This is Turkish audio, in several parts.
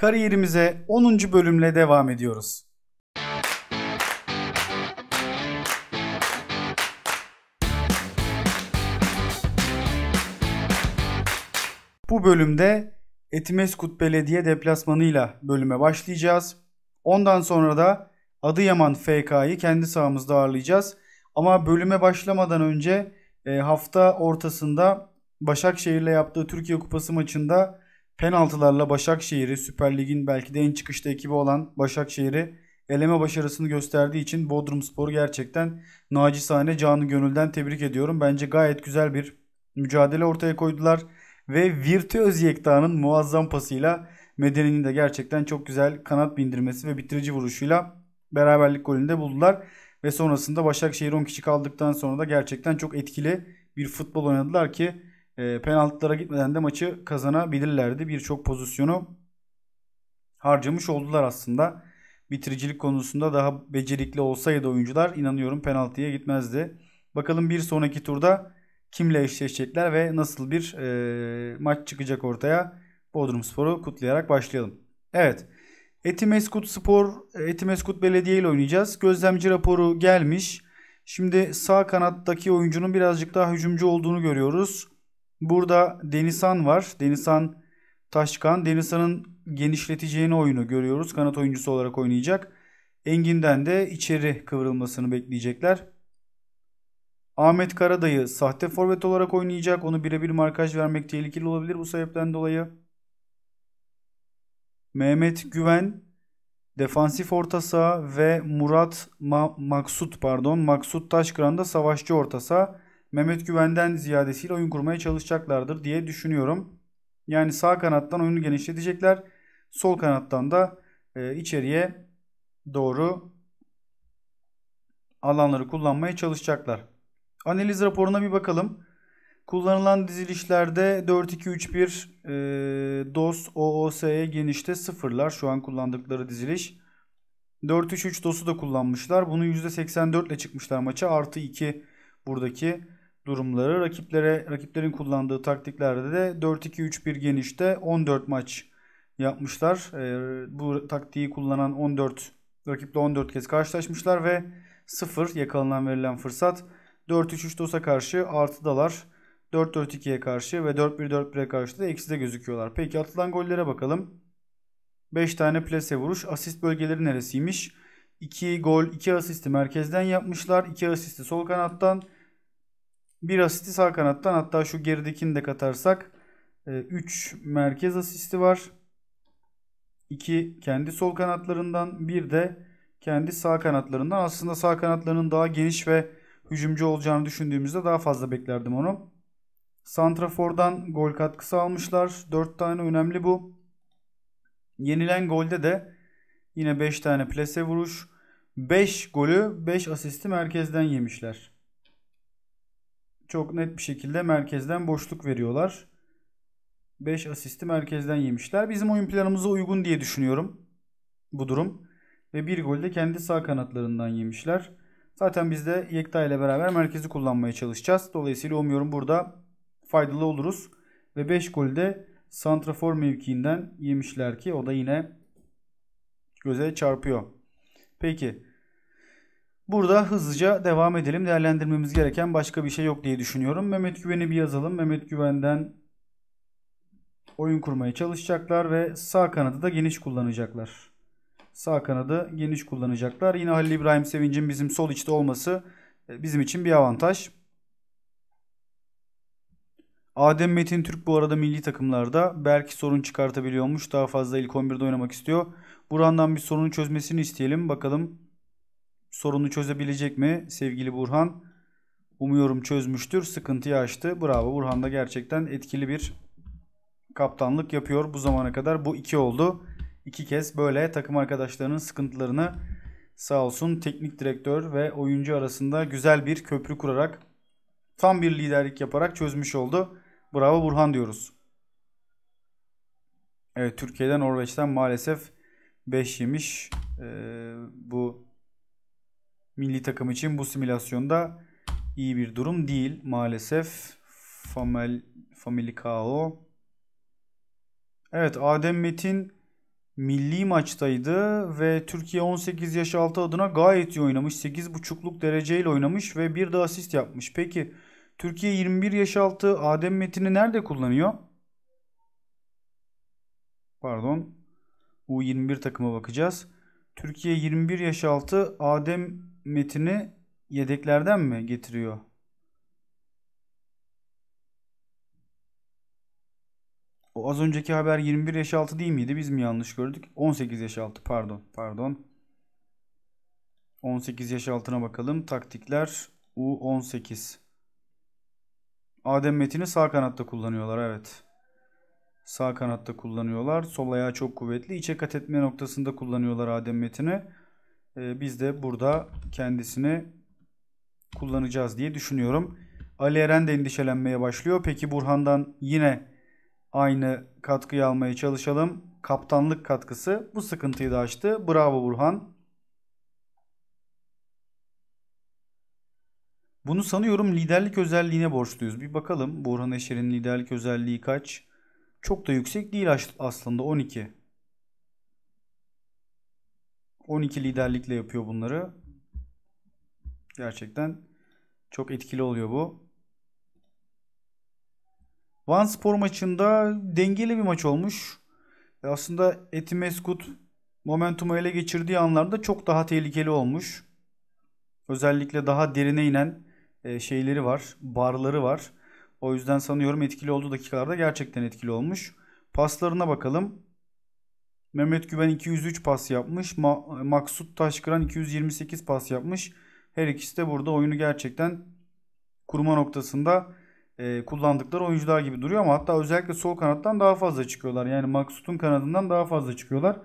kariyerimize 10. bölümle devam ediyoruz. Bu bölümde Etimeskut Belediye deplasmanıyla bölüme başlayacağız. Ondan sonra da Adıyaman FK'yı kendi sahamızda ağırlayacağız. Ama bölüme başlamadan önce e, hafta ortasında Başakşehir'le yaptığı Türkiye Kupası maçında penaltılarla Başakşehir'i Süper Lig'in belki de en çıkışta ekibi olan Başakşehir'i eleme başarısını gösterdiği için Bodrum Spor'u gerçekten nacizane canı gönülden tebrik ediyorum. Bence gayet güzel bir mücadele ortaya koydular ve virtüöz Yekta'nın muazzam pasıyla Medeni'nin de gerçekten çok güzel kanat bindirmesi ve bitirici vuruşuyla beraberlik golünü de buldular. Ve sonrasında Başakşehir 10 kişi kaldıktan sonra da gerçekten çok etkili bir futbol oynadılar ki e, penaltılara gitmeden de maçı kazanabilirlerdi. Birçok pozisyonu harcamış oldular aslında. Bitiricilik konusunda daha becerikli olsaydı oyuncular inanıyorum penaltıya gitmezdi. Bakalım bir sonraki turda kimle eşleşecekler ve nasıl bir e, maç çıkacak ortaya. Bodrum Spor'u kutlayarak başlayalım. Evet. Etimeskut Spor, e, Etimeskut Belediye ile oynayacağız. Gözlemci raporu gelmiş. Şimdi sağ kanattaki oyuncunun birazcık daha hücumcu olduğunu görüyoruz. Burada Denizhan var. Denizhan Taşkan. Denizhan'ın genişleteceğini oyunu görüyoruz. Kanat oyuncusu olarak oynayacak. Engin'den de içeri kıvrılmasını bekleyecekler. Ahmet Karadayı sahte forvet olarak oynayacak. Onu birebir markaj vermek tehlikeli olabilir bu sebepten dolayı. Mehmet Güven defansif orta saha ve Murat Ma Maksut pardon Maksut Taşkıran da savaşçı orta saha. Mehmet Güven'den ziyadesiyle oyun kurmaya çalışacaklardır diye düşünüyorum. Yani sağ kanattan oyunu genişletecekler. Sol kanattan da e, içeriye doğru alanları kullanmaya çalışacaklar. Analiz raporuna bir bakalım. Kullanılan dizilişlerde 4-2-3-1 e, DOS OOS'ye genişte sıfırlar şu an kullandıkları diziliş. 4-3-3 DOS'u da kullanmışlar. Bunu %84 ile çıkmışlar maça. Artı 2 buradaki durumları. Rakiplere rakiplerin kullandığı taktiklerde de 4-2-3-1 genişte 14 maç yapmışlar. E, bu taktiği kullanan 14 rakiple 14 kez karşılaşmışlar ve 0 yakalanan verilen fırsat 4-3-3 DOS'a karşı artıdalar. 4-4-2'ye karşı ve 4-1-4-1'e karşı da ekside gözüküyorlar. Peki atılan gollere bakalım. 5 tane plase vuruş. Asist bölgeleri neresiymiş? 2 gol, 2 asisti merkezden yapmışlar. 2 asisti sol kanattan. Bir asisti sağ kanattan hatta şu geridekini de katarsak 3 e, merkez asisti var. 2 kendi sol kanatlarından bir de kendi sağ kanatlarından. Aslında sağ kanatlarının daha geniş ve hücumcu olacağını düşündüğümüzde daha fazla beklerdim onu. Santrafor'dan gol katkısı almışlar. 4 tane önemli bu. Yenilen golde de yine 5 tane plase vuruş. 5 golü 5 asisti merkezden yemişler çok net bir şekilde merkezden boşluk veriyorlar. 5 asisti merkezden yemişler. Bizim oyun planımıza uygun diye düşünüyorum bu durum. Ve bir gol de kendi sağ kanatlarından yemişler. Zaten biz de Yekta ile beraber merkezi kullanmaya çalışacağız. Dolayısıyla umuyorum burada faydalı oluruz. Ve 5 golü de Santrafor mevkiinden yemişler ki o da yine göze çarpıyor. Peki Burada hızlıca devam edelim. Değerlendirmemiz gereken başka bir şey yok diye düşünüyorum. Mehmet Güven'i bir yazalım. Mehmet Güven'den oyun kurmaya çalışacaklar ve sağ kanadı da geniş kullanacaklar. Sağ kanadı geniş kullanacaklar. Yine Halil İbrahim Sevinç'in bizim sol içte olması e, bizim için bir avantaj. Adem Metin Türk bu arada milli takımlarda belki sorun çıkartabiliyormuş. Daha fazla ilk 11'de oynamak istiyor. Burandan bir sorunu çözmesini isteyelim. Bakalım sorunu çözebilecek mi sevgili Burhan? Umuyorum çözmüştür. Sıkıntıyı açtı. Bravo Burhan da gerçekten etkili bir kaptanlık yapıyor. Bu zamana kadar bu iki oldu. İki kez böyle takım arkadaşlarının sıkıntılarını sağ olsun teknik direktör ve oyuncu arasında güzel bir köprü kurarak tam bir liderlik yaparak çözmüş oldu. Bravo Burhan diyoruz. Evet Türkiye'den Norveç'ten maalesef 5 yemiş. Ee, bu milli takım için bu simülasyonda iyi bir durum değil maalesef. Famel, Familicao. Evet Adem Metin milli maçtaydı ve Türkiye 18 yaş altı adına gayet iyi oynamış. 8.5'luk dereceyle oynamış ve bir de asist yapmış. Peki Türkiye 21 yaş altı Adem Metin'i nerede kullanıyor? Pardon. U21 takıma bakacağız. Türkiye 21 yaş altı Adem metini yedeklerden mi getiriyor? O az önceki haber 21 yaş altı değil miydi? Biz mi yanlış gördük? 18 yaş altı pardon. Pardon. 18 yaş altına bakalım. Taktikler U18. Adem Metin'i sağ kanatta kullanıyorlar evet. Sağ kanatta kullanıyorlar. Sol ayağı çok kuvvetli. İçe kat etme noktasında kullanıyorlar Adem Metin'i. Ee, biz de burada kendisini kullanacağız diye düşünüyorum. Ali Eren de endişelenmeye başlıyor. Peki Burhan'dan yine aynı katkıyı almaya çalışalım. Kaptanlık katkısı bu sıkıntıyı da açtı. Bravo Burhan. Bunu sanıyorum liderlik özelliğine borçluyuz. Bir bakalım Burhan Eşer'in liderlik özelliği kaç? Çok da yüksek değil aslında 12. 12 liderlikle yapıyor bunları. Gerçekten çok etkili oluyor bu. Van Spor maçında dengeli bir maç olmuş. E, aslında Etimeskut momentumu ele geçirdiği anlarda çok daha tehlikeli olmuş. Özellikle daha derine inen e, şeyleri var, barları var. O yüzden sanıyorum etkili olduğu dakikalarda gerçekten etkili olmuş. Paslarına bakalım. Mehmet Güven 203 pas yapmış. Ma- Maksut Taşkıran 228 pas yapmış. Her ikisi de burada oyunu gerçekten kurma noktasında e, kullandıkları oyuncular gibi duruyor ama hatta özellikle sol kanattan daha fazla çıkıyorlar. Yani Maksut'un kanadından daha fazla çıkıyorlar.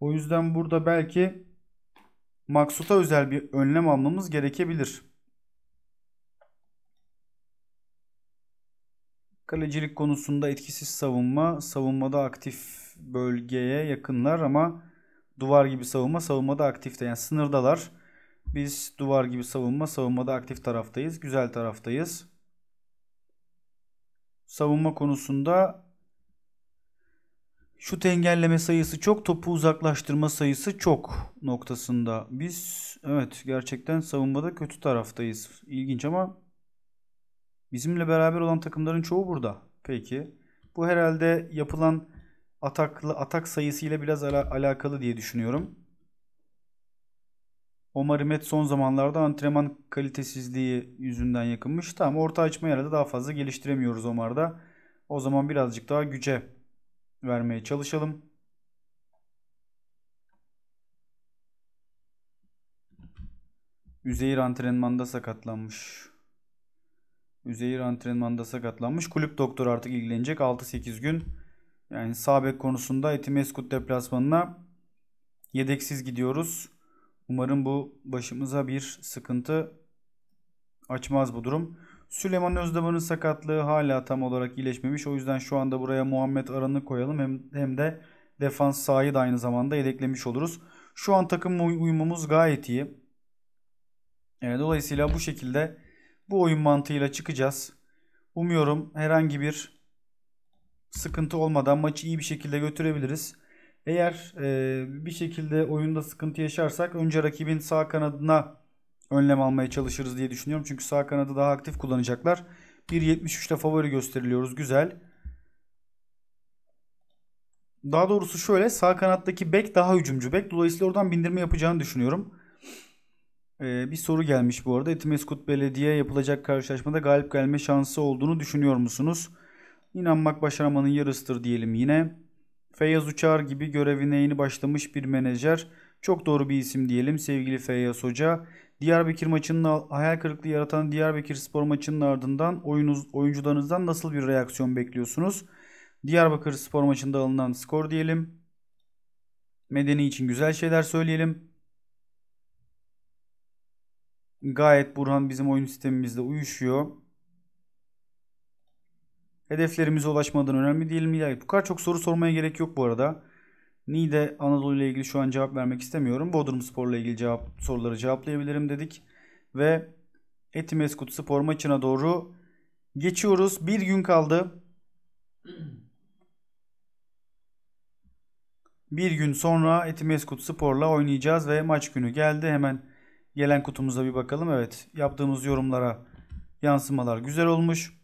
O yüzden burada belki Maksut'a özel bir önlem almamız gerekebilir. Kalecilik konusunda etkisiz savunma, savunmada aktif bölgeye yakınlar ama duvar gibi savunma savunmada aktifte yani sınırdalar. Biz duvar gibi savunma savunmada aktif taraftayız. Güzel taraftayız. Savunma konusunda şut engelleme sayısı çok, topu uzaklaştırma sayısı çok noktasında. Biz evet gerçekten savunmada kötü taraftayız. İlginç ama bizimle beraber olan takımların çoğu burada. Peki. Bu herhalde yapılan ataklı atak sayısıyla biraz ala, alakalı diye düşünüyorum. Omar Met son zamanlarda antrenman kalitesizliği yüzünden yakınmış. Tamam orta açma yarada daha fazla geliştiremiyoruz Omar'da. O zaman birazcık daha güce vermeye çalışalım. Üzeyir antrenmanda sakatlanmış. Üzeyir antrenmanda sakatlanmış. Kulüp doktoru artık ilgilenecek. 6-8 gün yani sabek bek konusunda Etimeskut deplasmanına yedeksiz gidiyoruz. Umarım bu başımıza bir sıkıntı açmaz bu durum. Süleyman Özdemir'in sakatlığı hala tam olarak iyileşmemiş. O yüzden şu anda buraya Muhammed Aran'ı koyalım. Hem, hem de defans sahayı da aynı zamanda yedeklemiş oluruz. Şu an takım uyumumuz gayet iyi. Evet, dolayısıyla bu şekilde bu oyun mantığıyla çıkacağız. Umuyorum herhangi bir sıkıntı olmadan maçı iyi bir şekilde götürebiliriz. Eğer e, bir şekilde oyunda sıkıntı yaşarsak önce rakibin sağ kanadına önlem almaya çalışırız diye düşünüyorum. Çünkü sağ kanadı daha aktif kullanacaklar. 1.73'te favori gösteriliyoruz. Güzel. Daha doğrusu şöyle sağ kanattaki bek daha hücumcu bek. Dolayısıyla oradan bindirme yapacağını düşünüyorum. Ee, bir soru gelmiş bu arada. Etimeskut Belediye yapılacak karşılaşmada galip gelme şansı olduğunu düşünüyor musunuz? İnanmak başaramanın yarısıdır diyelim yine. Feyyaz Uçar gibi görevine yeni başlamış bir menajer. Çok doğru bir isim diyelim sevgili Feyyaz Hoca. Diyarbakır maçının hayal kırıklığı yaratan Diyarbakır spor maçının ardından oyunuz, oyuncularınızdan nasıl bir reaksiyon bekliyorsunuz? Diyarbakır spor maçında alınan skor diyelim. Medeni için güzel şeyler söyleyelim. Gayet Burhan bizim oyun sistemimizde uyuşuyor. Hedeflerimize ulaşmadan önemli değil mi? Bu kadar çok soru sormaya gerek yok bu arada. Niğde Anadolu ile ilgili şu an cevap vermek istemiyorum. Bodrum Spor'la ilgili cevap, soruları cevaplayabilirim dedik. Ve Etimeskut Spor maçına doğru geçiyoruz. Bir gün kaldı. Bir gün sonra Etimeskut Spor'la oynayacağız ve maç günü geldi. Hemen gelen kutumuza bir bakalım. Evet yaptığımız yorumlara yansımalar güzel olmuş.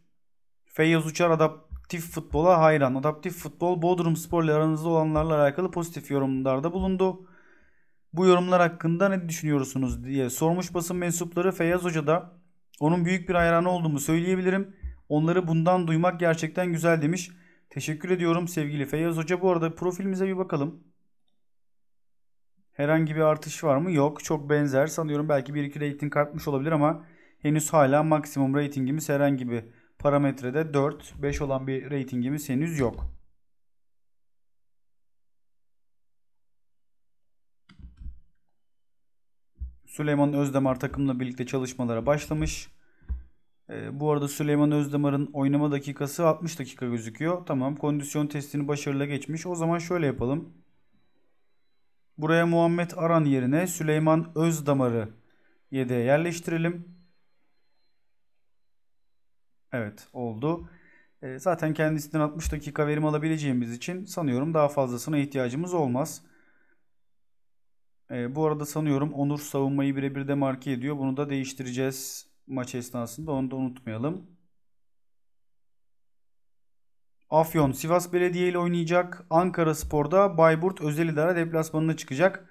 Feyyaz Uçar adaptif futbola hayran. Adaptif futbol Bodrum Spor ile aranızda olanlarla alakalı pozitif yorumlarda bulundu. Bu yorumlar hakkında ne düşünüyorsunuz diye sormuş basın mensupları Feyyaz Hoca da onun büyük bir hayranı olduğumu söyleyebilirim. Onları bundan duymak gerçekten güzel demiş. Teşekkür ediyorum sevgili Feyyaz Hoca. Bu arada profilimize bir bakalım. Herhangi bir artış var mı? Yok. Çok benzer. Sanıyorum belki 1-2 rating artmış olabilir ama henüz hala maksimum ratingimiz herhangi bir parametrede 4-5 olan bir ratingimiz henüz yok. Süleyman Özdemir takımla birlikte çalışmalara başlamış. E, bu arada Süleyman Özdemir'in oynama dakikası 60 dakika gözüküyor. Tamam kondisyon testini başarıyla geçmiş. O zaman şöyle yapalım. Buraya Muhammed Aran yerine Süleyman Özdamar'ı yedeğe yerleştirelim. Evet oldu. Ee, zaten kendisinden 60 dakika verim alabileceğimiz için sanıyorum daha fazlasına ihtiyacımız olmaz. Ee, bu arada sanıyorum Onur savunmayı birebir de marke ediyor. Bunu da değiştireceğiz maç esnasında. Onu da unutmayalım. Afyon Sivas Belediye ile oynayacak. Ankara Spor'da Bayburt Özel İdare deplasmanına çıkacak.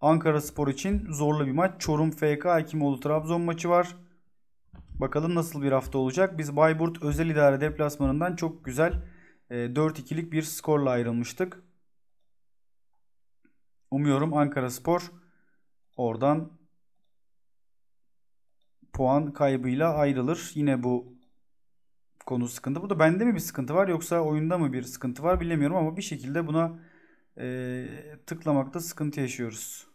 Ankara Spor için zorlu bir maç. Çorum FK Hekimoğlu Trabzon maçı var. Bakalım nasıl bir hafta olacak. Biz Bayburt özel idare deplasmanından çok güzel 4-2'lik e, bir skorla ayrılmıştık. Umuyorum Ankara Spor oradan puan kaybıyla ayrılır. Yine bu konu sıkıntı. Bu da bende mi bir sıkıntı var yoksa oyunda mı bir sıkıntı var bilemiyorum ama bir şekilde buna e, tıklamakta sıkıntı yaşıyoruz.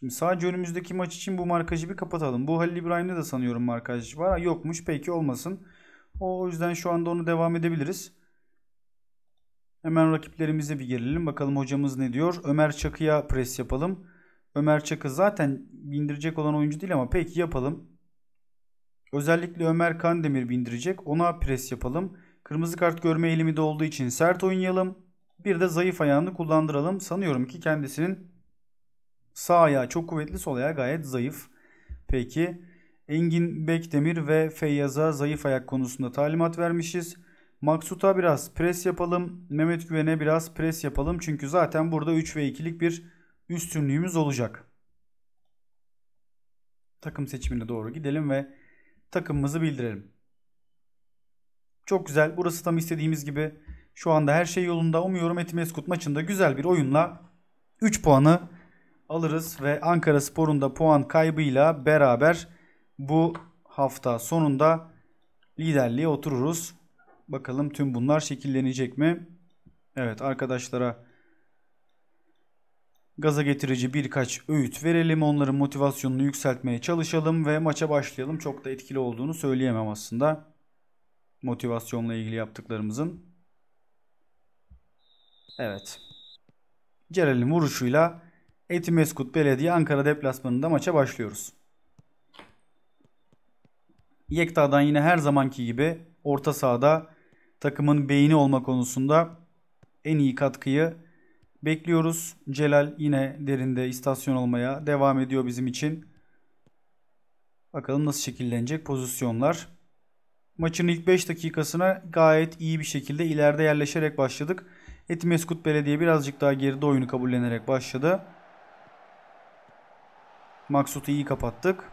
Şimdi sadece önümüzdeki maç için bu markajı bir kapatalım. Bu Halil İbrahim'de de sanıyorum markaj var. Yokmuş peki olmasın. O, yüzden şu anda onu devam edebiliriz. Hemen rakiplerimize bir gelelim. Bakalım hocamız ne diyor. Ömer Çakı'ya pres yapalım. Ömer Çakı zaten bindirecek olan oyuncu değil ama peki yapalım. Özellikle Ömer Kandemir bindirecek. Ona pres yapalım. Kırmızı kart görme eğilimi de olduğu için sert oynayalım. Bir de zayıf ayağını kullandıralım. Sanıyorum ki kendisinin Sağ ayağı çok kuvvetli, sol ayağı gayet zayıf. Peki Engin Bekdemir ve Feyyaz'a zayıf ayak konusunda talimat vermişiz. Maksut'a biraz pres yapalım. Mehmet Güven'e biraz pres yapalım. Çünkü zaten burada 3 ve 2'lik bir üstünlüğümüz olacak. Takım seçimine doğru gidelim ve takımımızı bildirelim. Çok güzel. Burası tam istediğimiz gibi. Şu anda her şey yolunda. Umuyorum Etimeskut maçında güzel bir oyunla 3 puanı alırız ve Ankara Spor'un da puan kaybıyla beraber bu hafta sonunda liderliğe otururuz. Bakalım tüm bunlar şekillenecek mi? Evet arkadaşlara gaza getirici birkaç öğüt verelim. Onların motivasyonunu yükseltmeye çalışalım ve maça başlayalım. Çok da etkili olduğunu söyleyemem aslında. Motivasyonla ilgili yaptıklarımızın. Evet. Celal'in vuruşuyla Etimeskut Belediye Ankara deplasmanında maça başlıyoruz. Yekta'dan yine her zamanki gibi orta sahada takımın beyni olma konusunda en iyi katkıyı bekliyoruz. Celal yine derinde istasyon olmaya devam ediyor bizim için. Bakalım nasıl şekillenecek pozisyonlar. Maçın ilk 5 dakikasına gayet iyi bir şekilde ileride yerleşerek başladık. Etimeskut Belediye birazcık daha geride oyunu kabullenerek başladı. Maksut'u iyi kapattık.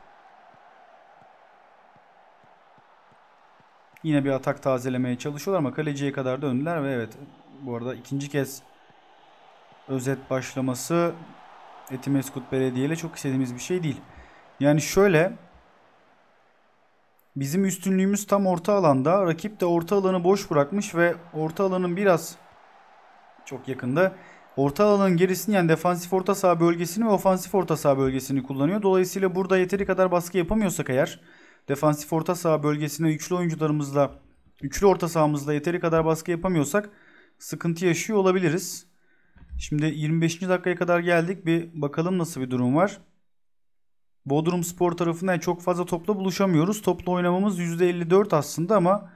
Yine bir atak tazelemeye çalışıyorlar ama kaleciye kadar döndüler ve evet bu arada ikinci kez özet başlaması Etimeskut Belediye ile çok istediğimiz bir şey değil. Yani şöyle bizim üstünlüğümüz tam orta alanda. Rakip de orta alanı boş bırakmış ve orta alanın biraz çok yakında Orta alanın gerisini yani defansif orta saha bölgesini ve ofansif orta saha bölgesini kullanıyor. Dolayısıyla burada yeteri kadar baskı yapamıyorsak eğer defansif orta saha bölgesine üçlü oyuncularımızla üçlü orta sahamızla yeteri kadar baskı yapamıyorsak sıkıntı yaşıyor olabiliriz. Şimdi 25. dakikaya kadar geldik. Bir bakalım nasıl bir durum var. Bodrum Spor tarafında çok fazla topla buluşamıyoruz. Topla oynamamız %54 aslında ama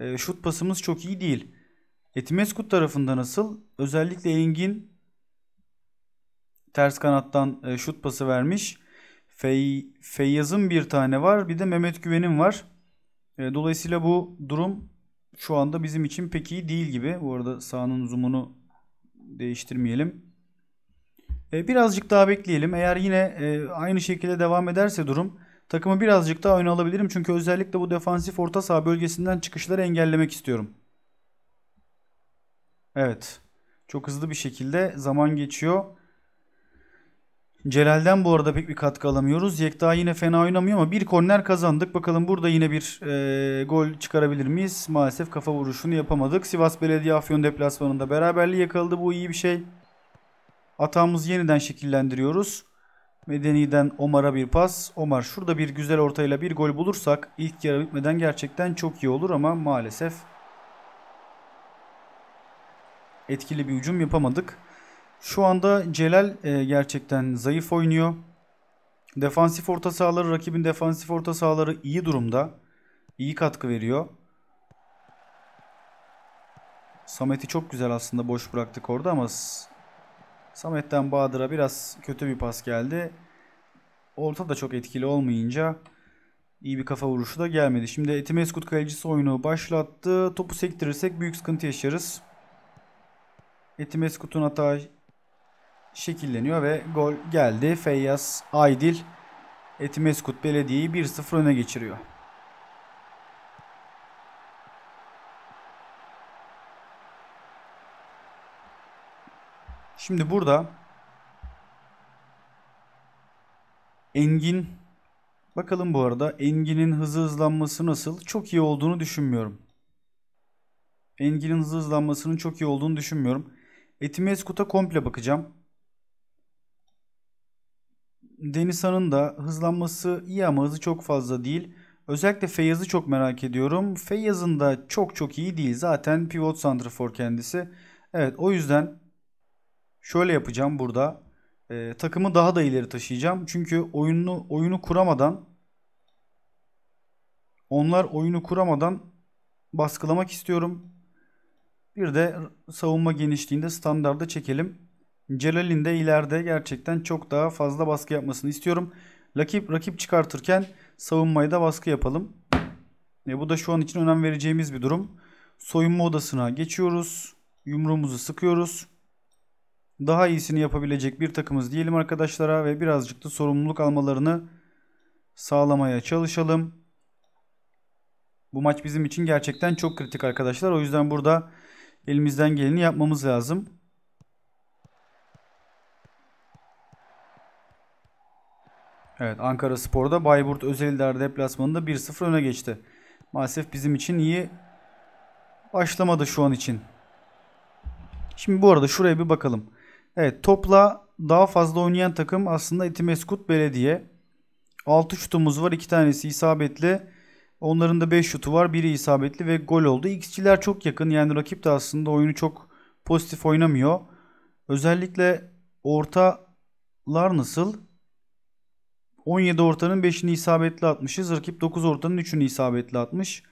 e, şut pasımız çok iyi değil. Etimeskut tarafında nasıl? Özellikle Engin ters kanattan e, şut pası vermiş. Fey, Feyyaz'ın bir tane var. Bir de Mehmet Güven'in var. E, dolayısıyla bu durum şu anda bizim için pek iyi değil gibi. Bu arada sahanın zoom'unu değiştirmeyelim. E, birazcık daha bekleyelim. Eğer yine aynı şekilde devam ederse durum takımı birazcık daha öne alabilirim. Çünkü özellikle bu defansif orta saha bölgesinden çıkışları engellemek istiyorum. Evet. Çok hızlı bir şekilde zaman geçiyor. Celal'den bu arada pek bir katkı alamıyoruz. Yekta yine fena oynamıyor ama bir korner kazandık. Bakalım burada yine bir e, gol çıkarabilir miyiz? Maalesef kafa vuruşunu yapamadık. Sivas Belediye Afyon deplasmanında beraberliği yakaladı. Bu iyi bir şey. Atağımızı yeniden şekillendiriyoruz. Medeni'den Omar'a bir pas. Omar şurada bir güzel ortayla bir gol bulursak ilk yarı bitmeden gerçekten çok iyi olur ama maalesef etkili bir hücum yapamadık. Şu anda Celal e, gerçekten zayıf oynuyor. Defansif orta sahaları, rakibin defansif orta sahaları iyi durumda. İyi katkı veriyor. Samet'i çok güzel aslında boş bıraktık orada ama Samet'ten Bahadır'a biraz kötü bir pas geldi. Orta da çok etkili olmayınca iyi bir kafa vuruşu da gelmedi. Şimdi Etimeskut kalecisi oyunu başlattı. Topu sektirirsek büyük sıkıntı yaşarız. Yetimes Kutun hata şekilleniyor ve gol geldi. Feyyaz Aydil Etimeskut Belediye'yi 1-0 öne geçiriyor. Şimdi burada Engin bakalım bu arada Engin'in hızı hızlanması nasıl? Çok iyi olduğunu düşünmüyorum. Engin'in hızı hızlanmasının çok iyi olduğunu düşünmüyorum. Etimeskut'a komple bakacağım. Denizhan'ın da hızlanması iyi ama hızı çok fazla değil. Özellikle Feyyaz'ı çok merak ediyorum. Feyyaz'ın da çok çok iyi değil. Zaten pivot santrafor kendisi. Evet o yüzden şöyle yapacağım burada. E, takımı daha da ileri taşıyacağım. Çünkü oyunu, oyunu kuramadan onlar oyunu kuramadan baskılamak istiyorum. Bir de savunma genişliğinde standarda çekelim. Celal'in de ileride gerçekten çok daha fazla baskı yapmasını istiyorum. Rakip rakip çıkartırken savunmaya da baskı yapalım. E, bu da şu an için önem vereceğimiz bir durum. Soyunma odasına geçiyoruz. Yumruğumuzu sıkıyoruz. Daha iyisini yapabilecek bir takımız diyelim arkadaşlara ve birazcık da sorumluluk almalarını sağlamaya çalışalım. Bu maç bizim için gerçekten çok kritik arkadaşlar. O yüzden burada elimizden geleni yapmamız lazım. Evet Ankara Spor'da Bayburt Özel İdare Deplasmanı'nda 1-0 öne geçti. Maalesef bizim için iyi başlamadı şu an için. Şimdi bu arada şuraya bir bakalım. Evet topla daha fazla oynayan takım aslında Etimeskut Belediye. 6 şutumuz var. 2 tanesi isabetli. Onların da 5 şutu var. Biri isabetli ve gol oldu. X'ciler çok yakın. Yani rakip de aslında oyunu çok pozitif oynamıyor. Özellikle ortalar nasıl? 17 ortanın 5'ini isabetli atmışız. Rakip 9 ortanın 3'ünü isabetli atmış.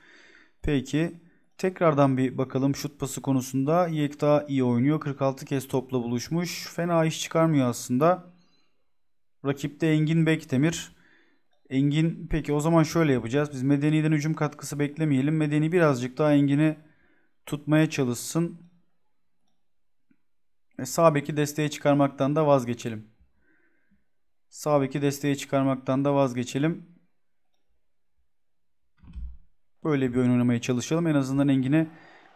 Peki tekrardan bir bakalım şut pası konusunda. Yek daha iyi oynuyor. 46 kez topla buluşmuş. Fena iş çıkarmıyor aslında. Rakipte Engin Bekdemir. Engin peki o zaman şöyle yapacağız. Biz Medeni'den hücum katkısı beklemeyelim. Medeni birazcık daha Engin'i tutmaya çalışsın. E, sağ beki desteğe çıkarmaktan da vazgeçelim. Sağ beki desteğe çıkarmaktan da vazgeçelim. Böyle bir oyun oynamaya çalışalım. En azından Engin'i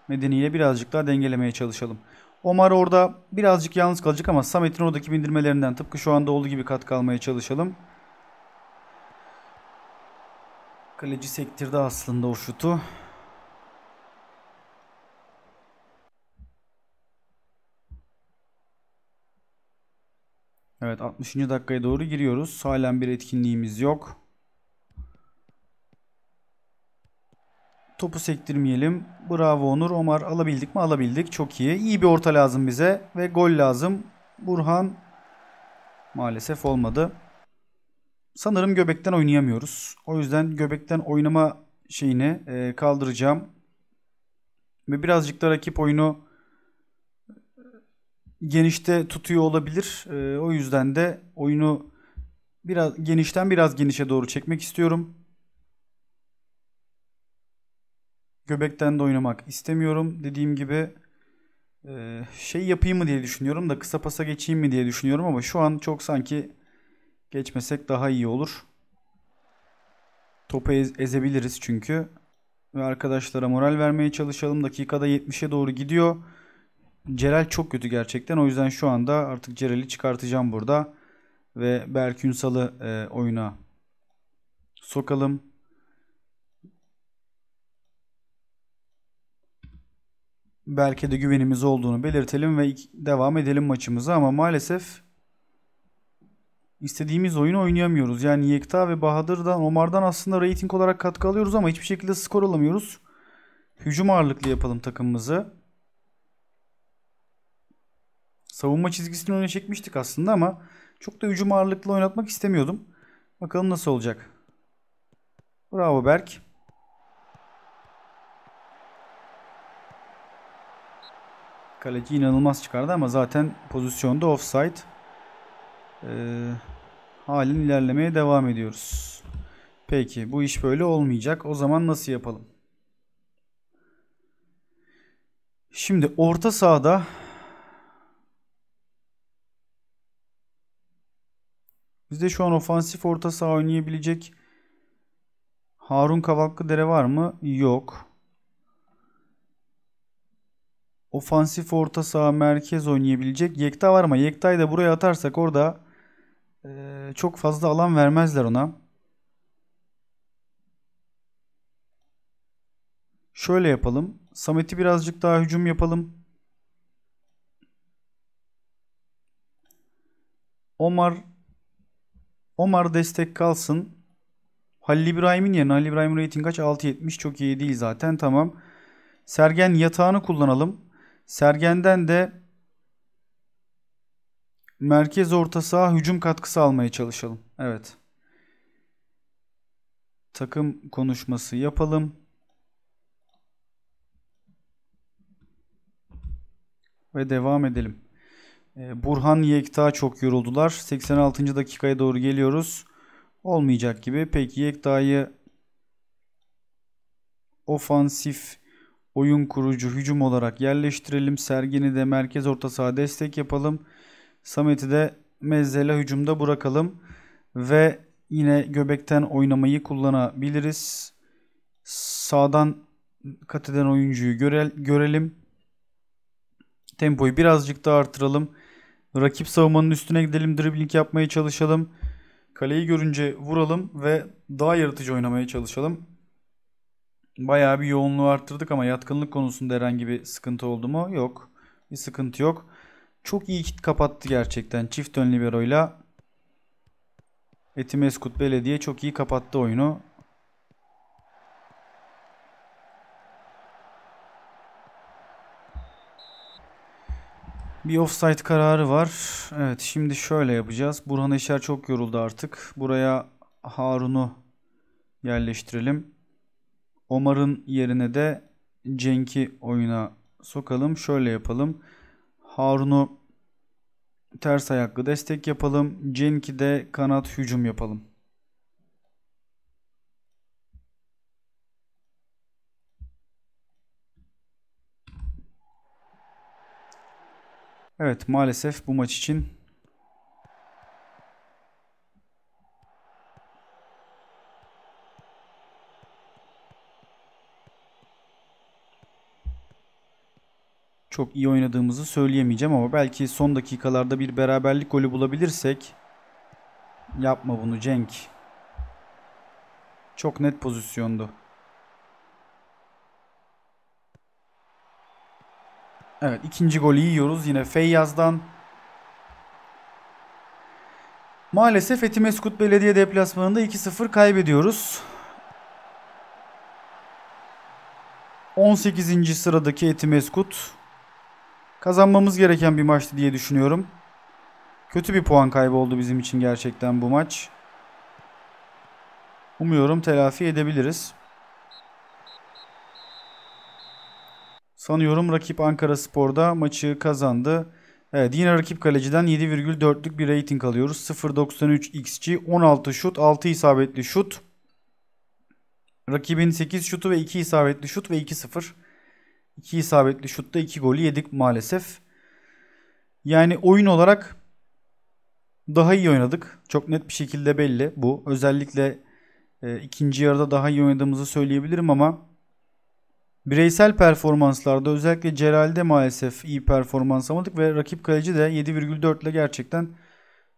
Medeni'yle birazcık daha dengelemeye çalışalım. Omar orada birazcık yalnız kalacak ama Samet'in oradaki bindirmelerinden tıpkı şu anda olduğu gibi katkı almaya çalışalım. Kaleci sektirdi aslında o şutu. Evet 60. dakikaya doğru giriyoruz. Halen bir etkinliğimiz yok. Topu sektirmeyelim. Bravo Onur. Omar alabildik mi? Alabildik. Çok iyi. İyi bir orta lazım bize ve gol lazım. Burhan maalesef olmadı sanırım göbekten oynayamıyoruz. O yüzden göbekten oynama şeyini e, kaldıracağım. Ve birazcık da rakip oyunu e, genişte tutuyor olabilir. E, o yüzden de oyunu biraz genişten biraz genişe doğru çekmek istiyorum. Göbekten de oynamak istemiyorum. Dediğim gibi e, şey yapayım mı diye düşünüyorum da kısa pasa geçeyim mi diye düşünüyorum ama şu an çok sanki geçmesek daha iyi olur. Topu ez ezebiliriz çünkü. Ve arkadaşlara moral vermeye çalışalım. Dakikada 70'e doğru gidiyor. Cerel çok kötü gerçekten. O yüzden şu anda artık Cerel'i çıkartacağım burada. Ve Berk Ünsal'ı e, oyuna sokalım. Belki de güvenimiz olduğunu belirtelim ve devam edelim maçımıza ama maalesef istediğimiz oyunu oynayamıyoruz. Yani Yekta ve Bahadır'dan, Omar'dan aslında rating olarak katkı alıyoruz ama hiçbir şekilde skor alamıyoruz. Hücum ağırlıklı yapalım takımımızı. Savunma çizgisini öne çekmiştik aslında ama çok da hücum ağırlıklı oynatmak istemiyordum. Bakalım nasıl olacak. Bravo Berk. Kaleci inanılmaz çıkardı ama zaten pozisyonda offside. Ee, halen ilerlemeye devam ediyoruz. Peki bu iş böyle olmayacak. O zaman nasıl yapalım? Şimdi orta sahada bizde şu an ofansif orta saha oynayabilecek Harun Kavaklı dere var mı? Yok. Ofansif orta saha merkez oynayabilecek Yekta var mı? Yekta'yı da buraya atarsak orada ee, çok fazla alan vermezler ona. Şöyle yapalım. Samet'i birazcık daha hücum yapalım. Omar Omar destek kalsın. Halil İbrahim'in yerine Halil İbrahim rating kaç? 6.70 çok iyi değil zaten tamam. Sergen yatağını kullanalım. Sergen'den de Merkez orta saha hücum katkısı almaya çalışalım. Evet. Takım konuşması yapalım. Ve devam edelim. Ee, Burhan Yekta çok yoruldular. 86. dakikaya doğru geliyoruz. Olmayacak gibi. Peki Yekta'yı ofansif oyun kurucu hücum olarak yerleştirelim. Sergini de merkez orta saha destek yapalım. Samet'i de Mezzel'e hücumda bırakalım. Ve yine göbekten oynamayı kullanabiliriz. Sağdan kat eden oyuncuyu göre görelim. Tempoyu birazcık daha artıralım. Rakip savunmanın üstüne gidelim. Dribbling yapmaya çalışalım. Kaleyi görünce vuralım ve daha yaratıcı oynamaya çalışalım. Bayağı bir yoğunluğu arttırdık ama yatkınlık konusunda herhangi bir sıkıntı oldu mu? Yok. Bir sıkıntı yok. Çok iyi kit kapattı gerçekten. Çift ön liberoyla Etimeskut Belediye çok iyi kapattı oyunu. Bir offside kararı var. Evet şimdi şöyle yapacağız. Burhan Eşer çok yoruldu artık. Buraya Harun'u yerleştirelim. Omar'ın yerine de Cenk'i oyuna sokalım. Şöyle yapalım. Harun'u ters ayaklı destek yapalım. Cenk'i de kanat hücum yapalım. Evet maalesef bu maç için çok iyi oynadığımızı söyleyemeyeceğim ama belki son dakikalarda bir beraberlik golü bulabilirsek yapma bunu Cenk. Çok net pozisyondu. Evet ikinci golü yiyoruz yine Feyyaz'dan. Maalesef Etimeskut Belediye deplasmanında 2-0 kaybediyoruz. 18. sıradaki Etimeskut Kazanmamız gereken bir maçtı diye düşünüyorum. Kötü bir puan kaybı oldu bizim için gerçekten bu maç. Umuyorum telafi edebiliriz. Sanıyorum rakip Ankara Spor'da maçı kazandı. Evet yine rakip kaleciden 7,4'lük bir rating alıyoruz. 0.93 xG 16 şut 6 isabetli şut. Rakibin 8 şutu ve 2 isabetli şut ve 2-0. 2 isabetli şutta 2 golü yedik maalesef. Yani oyun olarak daha iyi oynadık. Çok net bir şekilde belli bu. Özellikle e, ikinci yarıda daha iyi oynadığımızı söyleyebilirim ama bireysel performanslarda özellikle Ceralde maalesef iyi performans alamadık ve rakip kaleci de 7,4 ile gerçekten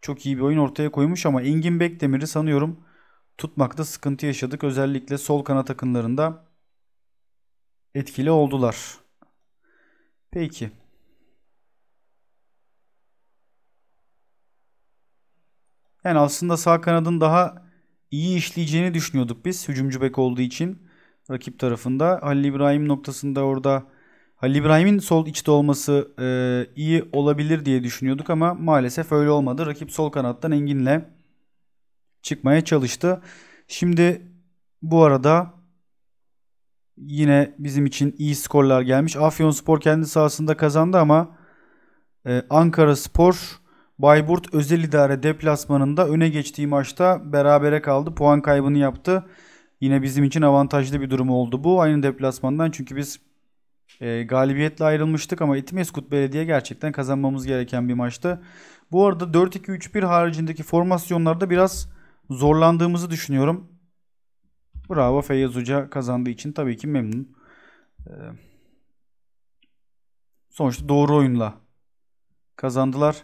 çok iyi bir oyun ortaya koymuş ama Engin Bekdemir'i sanıyorum tutmakta sıkıntı yaşadık. Özellikle sol kanat akınlarında etkili oldular. Peki. Yani aslında sağ kanadın daha iyi işleyeceğini düşünüyorduk biz hücumcu bek olduğu için rakip tarafında. Halil İbrahim noktasında orada Halil İbrahim'in sol içte olması e, iyi olabilir diye düşünüyorduk ama maalesef öyle olmadı. Rakip sol kanattan Engin'le çıkmaya çalıştı. Şimdi bu arada Yine bizim için iyi skorlar gelmiş. Afyonspor kendi sahasında kazandı ama e, Ankara Spor Bayburt Özel İdare deplasmanında öne geçtiği maçta berabere kaldı. Puan kaybını yaptı. Yine bizim için avantajlı bir durum oldu bu. Aynı deplasmandan çünkü biz e, galibiyetle ayrılmıştık ama İtmeskut Belediye gerçekten kazanmamız gereken bir maçtı. Bu arada 4-2-3-1 haricindeki formasyonlarda biraz zorlandığımızı düşünüyorum. Bravo Feyyaz Hoca kazandığı için tabii ki memnun. Ee, sonuçta doğru oyunla kazandılar.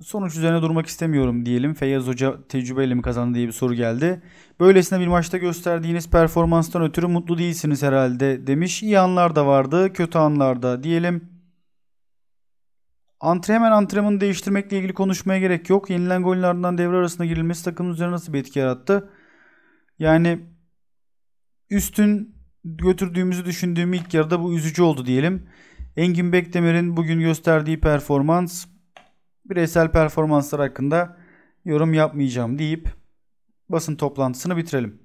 Sonuç üzerine durmak istemiyorum diyelim. Feyyaz Hoca tecrübeyle mi kazandı diye bir soru geldi. Böylesine bir maçta gösterdiğiniz performanstan ötürü mutlu değilsiniz herhalde demiş. İyi anlar da vardı, kötü anlar da diyelim. Antrenman antrenmanı değiştirmekle ilgili konuşmaya gerek yok. Yenilen golün devre arasında girilmesi takımın üzerine nasıl bir etki yarattı? Yani üstün götürdüğümüzü düşündüğüm ilk yarıda bu üzücü oldu diyelim. Engin Bekdemir'in bugün gösterdiği performans bireysel performanslar hakkında yorum yapmayacağım deyip basın toplantısını bitirelim.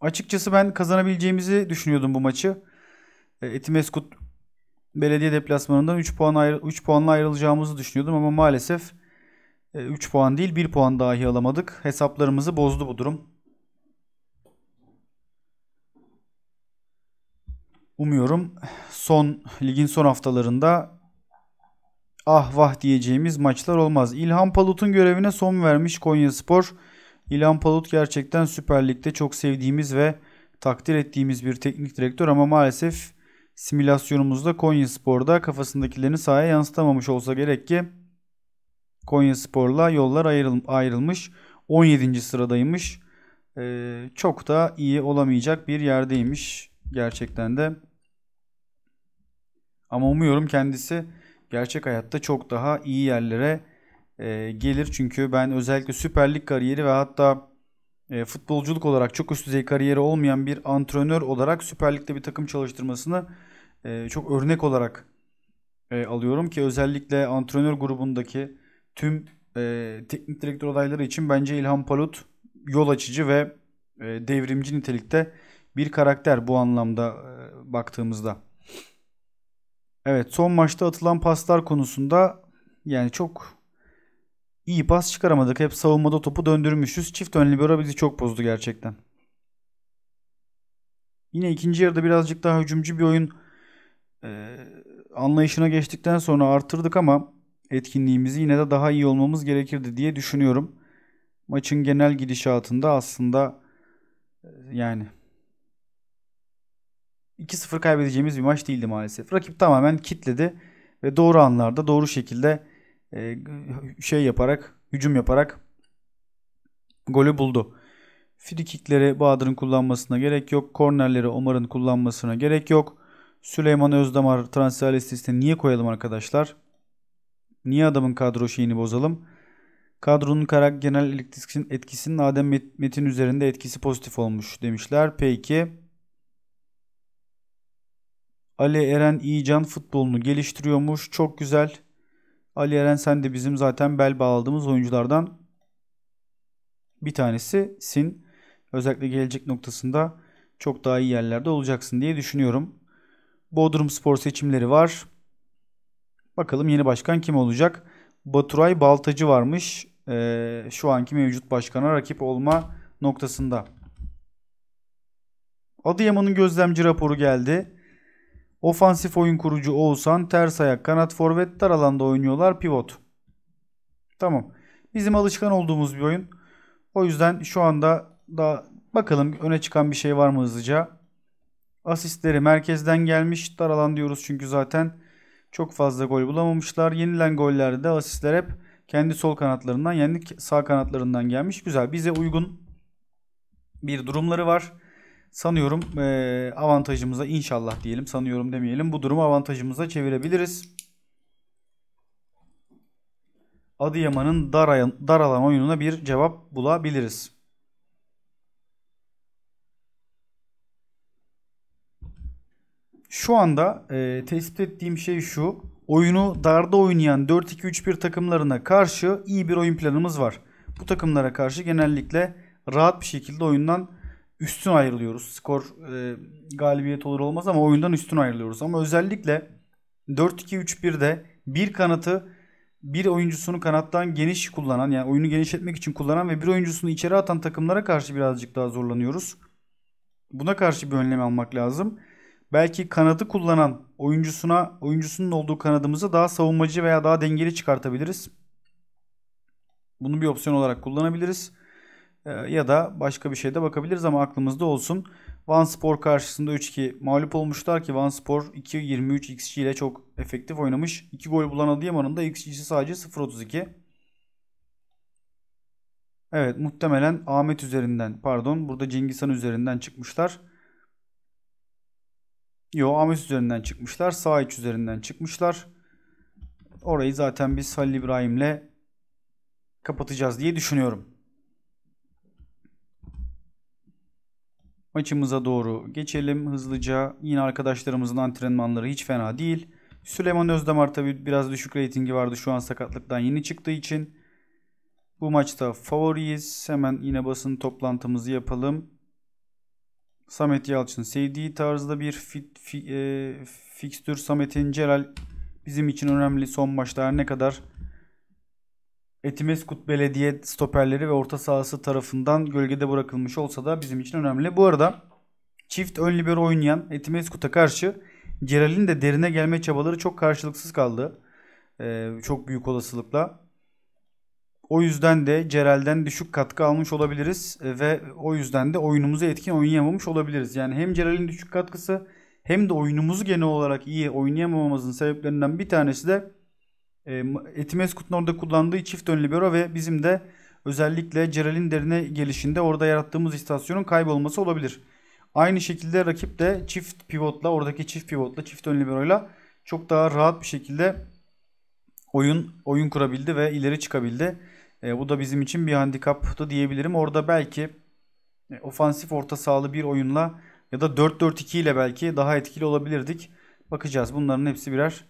Açıkçası ben kazanabileceğimizi düşünüyordum bu maçı. E, Etimeskut belediye deplasmanından 3 puan ayrı, 3 puanla ayrılacağımızı düşünüyordum ama maalesef 3 e, puan değil 1 puan dahi alamadık. Hesaplarımızı bozdu bu durum. Umuyorum son ligin son haftalarında ah vah diyeceğimiz maçlar olmaz. İlhan Palut'un görevine son vermiş Konyaspor. İlhan Palut gerçekten Süper Lig'de çok sevdiğimiz ve takdir ettiğimiz bir teknik direktör ama maalesef simülasyonumuzda Konyaspor'da kafasındakilerini sahaya yansıtamamış olsa gerek ki Konya Spor'la yollar ayrıl ayrılmış. 17. sıradaymış. Ee, çok da iyi olamayacak bir yerdeymiş gerçekten de. Ama umuyorum kendisi gerçek hayatta çok daha iyi yerlere e, gelir. Çünkü ben özellikle Süper Lig kariyeri ve hatta e, futbolculuk olarak çok üst düzey kariyeri olmayan bir antrenör olarak Süper Lig'de bir takım çalıştırmasını e, çok örnek olarak e, alıyorum ki özellikle antrenör grubundaki tüm e, teknik direktör adayları için bence İlhan Palut yol açıcı ve e, devrimci nitelikte bir karakter bu anlamda e, baktığımızda. Evet son maçta atılan paslar konusunda yani çok iyi pas çıkaramadık. Hep savunmada topu döndürmüşüz. Çift ön libero bizi çok bozdu gerçekten. Yine ikinci yarıda birazcık daha hücumcu bir oyun e, anlayışına geçtikten sonra artırdık ama etkinliğimizi yine de daha iyi olmamız gerekirdi diye düşünüyorum. Maçın genel gidişatında aslında e, yani 2-0 kaybedeceğimiz bir maç değildi maalesef. Rakip tamamen kitledi ve doğru anlarda doğru şekilde e, şey yaparak, hücum yaparak golü buldu. Free kickleri Bahadır'ın kullanmasına gerek yok. Kornerleri Omar'ın kullanmasına gerek yok. Süleyman Özdamar transfer listesine niye koyalım arkadaşlar? Niye adamın kadro şeyini bozalım? Kadronun karak genel etkisinin Adem Metin üzerinde etkisi pozitif olmuş demişler. Peki Ali Eren İyican futbolunu geliştiriyormuş. Çok güzel. Ali Eren sen de bizim zaten bel bağladığımız oyunculardan bir tanesisin. Özellikle gelecek noktasında çok daha iyi yerlerde olacaksın diye düşünüyorum. Bodrum Spor seçimleri var. Bakalım yeni başkan kim olacak? Baturay Baltacı varmış. Ee, şu anki mevcut başkana rakip olma noktasında. Adıyaman'ın gözlemci raporu geldi. Ofansif oyun kurucu Oğuzhan, ters ayak, kanat forvet, dar alanda oynuyorlar, pivot. Tamam. Bizim alışkan olduğumuz bir oyun. O yüzden şu anda da bakalım öne çıkan bir şey var mı hızlıca. Asistleri merkezden gelmiş. Dar alan diyoruz çünkü zaten. Çok fazla gol bulamamışlar. Yenilen gollerde asistler hep kendi sol kanatlarından, yani sağ kanatlarından gelmiş. Güzel. Bize uygun bir durumları var. Sanıyorum e, avantajımıza inşallah diyelim, sanıyorum demeyelim. Bu durumu avantajımıza çevirebiliriz. Adıyaman'ın dar, dar alan oyununa bir cevap bulabiliriz. Şu anda e, tespit ettiğim şey şu. Oyunu darda oynayan 4-2-3-1 takımlarına karşı iyi bir oyun planımız var. Bu takımlara karşı genellikle rahat bir şekilde oyundan üstün ayrılıyoruz. Skor e, galibiyet olur olmaz ama oyundan üstün ayrılıyoruz. Ama özellikle 4-2-3-1'de bir kanatı bir oyuncusunu kanattan geniş kullanan yani oyunu genişletmek için kullanan ve bir oyuncusunu içeri atan takımlara karşı birazcık daha zorlanıyoruz. Buna karşı bir önlem almak lazım belki kanadı kullanan oyuncusuna oyuncusunun olduğu kanadımızı daha savunmacı veya daha dengeli çıkartabiliriz. Bunu bir opsiyon olarak kullanabiliriz. Ee, ya da başka bir şeyde bakabiliriz ama aklımızda olsun. Van Spor karşısında 3-2 mağlup olmuşlar ki Van Spor 2-23 XG ile çok efektif oynamış. 2 gol bulan Adıyaman'ın da XG'si sadece 0.32. Evet muhtemelen Ahmet üzerinden pardon burada Cengiz üzerinden çıkmışlar. Yo Ames üzerinden çıkmışlar. Sağ iç üzerinden çıkmışlar. Orayı zaten biz Halil İbrahim'le kapatacağız diye düşünüyorum. Maçımıza doğru geçelim hızlıca. Yine arkadaşlarımızın antrenmanları hiç fena değil. Süleyman Özdemir tabi biraz düşük reytingi vardı şu an sakatlıktan yeni çıktığı için. Bu maçta favoriyiz. Hemen yine basın toplantımızı yapalım. Samet Yalçın sevdiği tarzda bir fit, fi, e, fikstür Samet'in Celal bizim için önemli son maçta ne kadar Etimeskut Belediye stoperleri ve orta sahası tarafından gölgede bırakılmış olsa da bizim için önemli. Bu arada çift ön libero oynayan Etimeskut'a karşı Celal'in de derine gelme çabaları çok karşılıksız kaldı. Ee, çok büyük olasılıkla. O yüzden de Cerel'den düşük katkı almış olabiliriz e, ve o yüzden de oyunumuzu etkin oynayamamış olabiliriz. Yani hem Cerel'in düşük katkısı hem de oyunumuzu genel olarak iyi oynayamamamızın sebeplerinden bir tanesi de e, Etimeskut'un orada kullandığı çift ön libero ve bizim de özellikle Cerel'in derine gelişinde orada yarattığımız istasyonun kaybolması olabilir. Aynı şekilde rakip de çift pivotla oradaki çift pivotla çift ön liberoyla çok daha rahat bir şekilde oyun oyun kurabildi ve ileri çıkabildi. E, bu da bizim için bir handikaptı diyebilirim. Orada belki e, ofansif orta sahalı bir oyunla ya da 4-4-2 ile belki daha etkili olabilirdik. Bakacağız. Bunların hepsi birer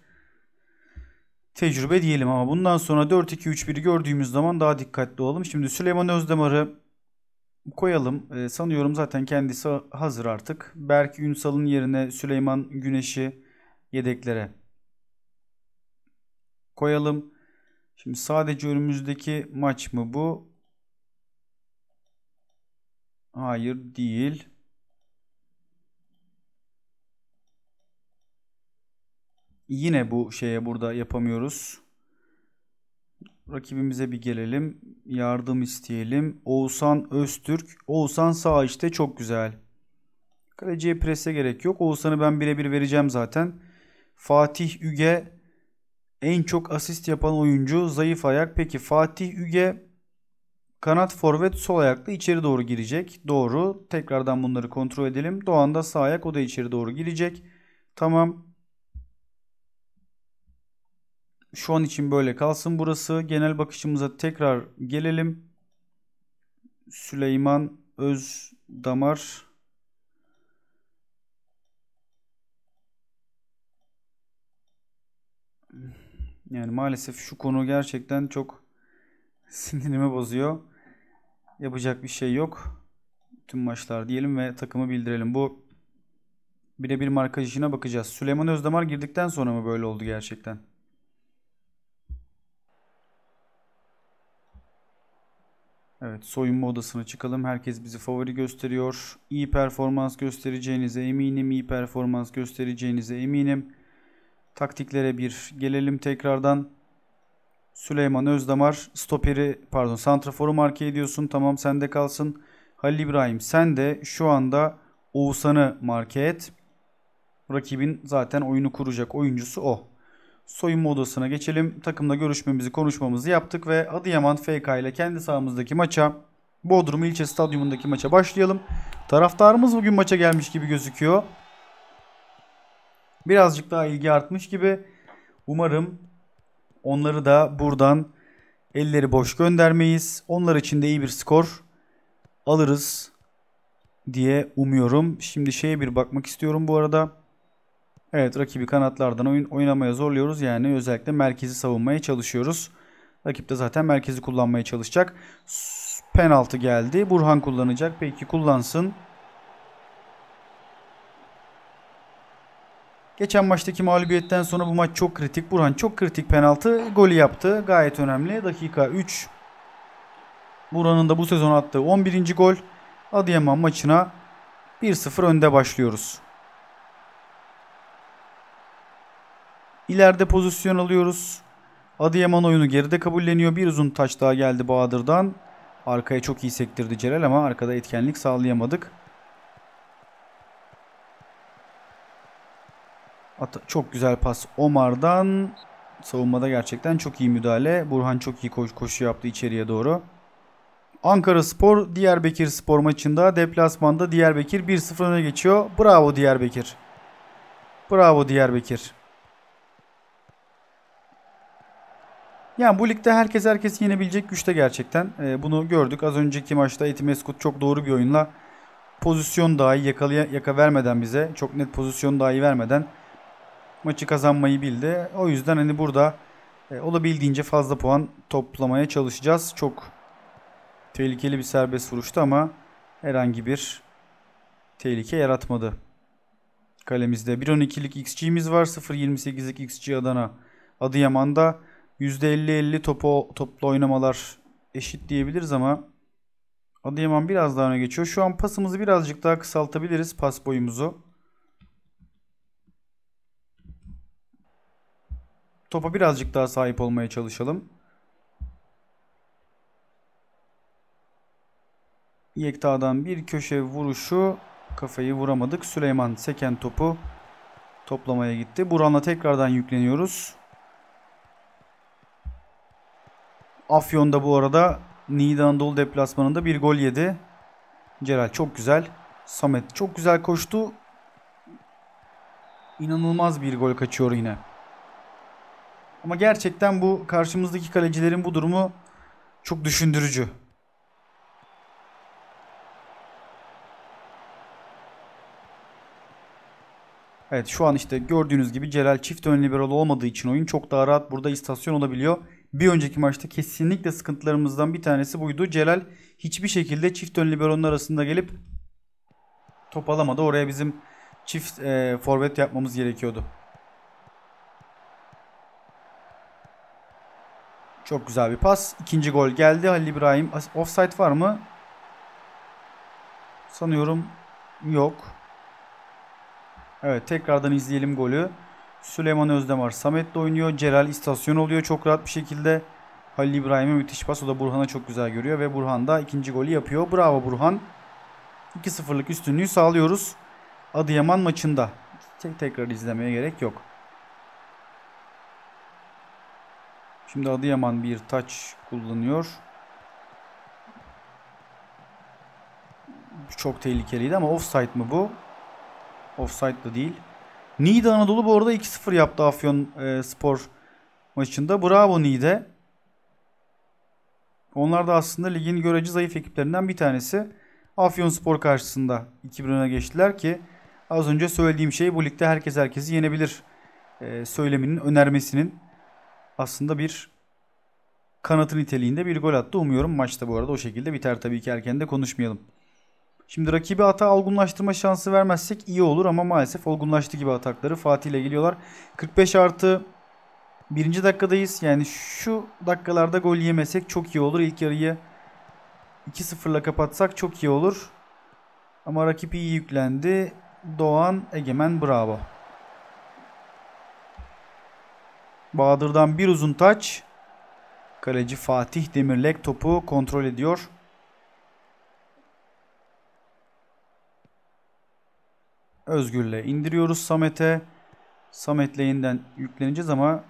tecrübe diyelim ama bundan sonra 4-2-3-1'i gördüğümüz zaman daha dikkatli olalım. Şimdi Süleyman Özdemar'ı koyalım. E, sanıyorum zaten kendisi hazır artık. Berk Ünsal'ın yerine Süleyman Güneş'i yedeklere koyalım. Şimdi sadece önümüzdeki maç mı bu? Hayır değil. Yine bu şeye burada yapamıyoruz. Rakibimize bir gelelim. Yardım isteyelim. Oğuzhan Öztürk. Oğuzhan sağ işte çok güzel. Kaleciye prese gerek yok. Oğuzhan'ı ben birebir vereceğim zaten. Fatih Üge en çok asist yapan oyuncu zayıf ayak. Peki Fatih Üge kanat forvet sol ayakla içeri doğru girecek. Doğru. Tekrardan bunları kontrol edelim. Doğan da sağ ayak o da içeri doğru girecek. Tamam. Şu an için böyle kalsın burası. Genel bakışımıza tekrar gelelim. Süleyman Özdamar. Damar Yani maalesef şu konu gerçekten çok sinirimi bozuyor. Yapacak bir şey yok. Tüm maçlar diyelim ve takımı bildirelim. Bu birebir markaj işine bakacağız. Süleyman Özdamar girdikten sonra mı böyle oldu gerçekten? Evet soyunma odasına çıkalım. Herkes bizi favori gösteriyor. İyi performans göstereceğinize eminim. İyi performans göstereceğinize eminim taktiklere bir gelelim tekrardan. Süleyman Özdamar stoperi pardon santraforu marke ediyorsun. Tamam sende kalsın. Halil İbrahim sen de şu anda Oğuzhan'ı marke et. Rakibin zaten oyunu kuracak oyuncusu o. Soyunma odasına geçelim. Takımla görüşmemizi konuşmamızı yaptık ve Adıyaman FK ile kendi sahamızdaki maça Bodrum ilçe stadyumundaki maça başlayalım. Taraftarımız bugün maça gelmiş gibi gözüküyor birazcık daha ilgi artmış gibi. Umarım onları da buradan elleri boş göndermeyiz. Onlar için de iyi bir skor alırız diye umuyorum. Şimdi şeye bir bakmak istiyorum bu arada. Evet rakibi kanatlardan oyun oynamaya zorluyoruz. Yani özellikle merkezi savunmaya çalışıyoruz. Rakip de zaten merkezi kullanmaya çalışacak. Penaltı geldi. Burhan kullanacak. Peki kullansın. Geçen maçtaki mağlubiyetten sonra bu maç çok kritik. Burhan çok kritik penaltı. Golü yaptı. Gayet önemli. Dakika 3. Burhan'ın da bu sezon attığı 11. gol. Adıyaman maçına 1-0 önde başlıyoruz. İleride pozisyon alıyoruz. Adıyaman oyunu geride kabulleniyor. Bir uzun taç daha geldi Bahadır'dan. Arkaya çok iyi sektirdi Celal ama arkada etkenlik sağlayamadık. At çok güzel pas Omar'dan. Savunmada gerçekten çok iyi müdahale. Burhan çok iyi koş koşu yaptı içeriye doğru. Ankara Spor Diyarbakır Spor maçında deplasmanda Diyarbakır 1-0 öne geçiyor. Bravo Diyarbakır. Bravo Diyarbakır. Yani bu ligde herkes herkes yenebilecek güçte gerçekten. Ee, bunu gördük. Az önceki maçta Etimeskut çok doğru bir oyunla pozisyon dahi yakalaya, yaka vermeden bize çok net pozisyon dahi vermeden maçı kazanmayı bildi. O yüzden hani burada e, olabildiğince fazla puan toplamaya çalışacağız. Çok tehlikeli bir serbest vuruştu ama herhangi bir tehlike yaratmadı. Kalemizde 1.12'lik XG'miz var. 0.28'lik XG Adana Adıyaman'da. %50-50 topu, toplu oynamalar eşit diyebiliriz ama Adıyaman biraz daha öne geçiyor. Şu an pasımızı birazcık daha kısaltabiliriz pas boyumuzu. Topa birazcık daha sahip olmaya çalışalım. Yekta'dan bir köşe vuruşu. Kafayı vuramadık. Süleyman seken topu toplamaya gitti. Buran'la tekrardan yükleniyoruz. Afyon'da bu arada Niğde Anadolu deplasmanında bir gol yedi. Ceral çok güzel. Samet çok güzel koştu. İnanılmaz bir gol kaçıyor yine. Ama gerçekten bu karşımızdaki kalecilerin bu durumu çok düşündürücü. Evet şu an işte gördüğünüz gibi Celal çift ön liberalı olmadığı için oyun çok daha rahat burada istasyon olabiliyor. Bir önceki maçta kesinlikle sıkıntılarımızdan bir tanesi buydu. Celal hiçbir şekilde çift ön liberonun arasında gelip top alamadı. Oraya bizim çift e, forvet yapmamız gerekiyordu. Çok güzel bir pas. İkinci gol geldi. Halil İbrahim. Offside var mı? Sanıyorum yok. Evet tekrardan izleyelim golü. Süleyman Özdemir de oynuyor. Celal istasyon oluyor çok rahat bir şekilde. Halil İbrahim'e müthiş pas. O da Burhan'a çok güzel görüyor ve Burhan da ikinci golü yapıyor. Bravo Burhan. 2-0'lık üstünlüğü sağlıyoruz. Adıyaman maçında. Tek tekrar izlemeye gerek yok. Şimdi Adıyaman bir taç kullanıyor. Çok tehlikeliydi ama offside mı bu? Offside da değil. Nide Anadolu bu arada 2-0 yaptı Afyon e, spor maçında. Bravo Nide. Onlar da aslında ligin görece zayıf ekiplerinden bir tanesi. Afyon Spor karşısında 2-1 öne geçtiler ki az önce söylediğim şey bu ligde herkes herkesi yenebilir e, söyleminin önermesinin aslında bir kanatı niteliğinde bir gol attı. Umuyorum maçta bu arada o şekilde biter tabii ki erken de konuşmayalım. Şimdi rakibi hata olgunlaştırma şansı vermezsek iyi olur ama maalesef olgunlaştı gibi atakları Fatih ile geliyorlar. 45 artı birinci dakikadayız. Yani şu dakikalarda gol yemesek çok iyi olur. İlk yarıyı 2 0 ile kapatsak çok iyi olur. Ama rakip iyi yüklendi. Doğan Egemen bravo. Bahadır'dan bir uzun taç. Kaleci Fatih Demirlek topu kontrol ediyor. Özgür'le indiriyoruz Samet'e. Sametle yeniden yükleneceğiz ama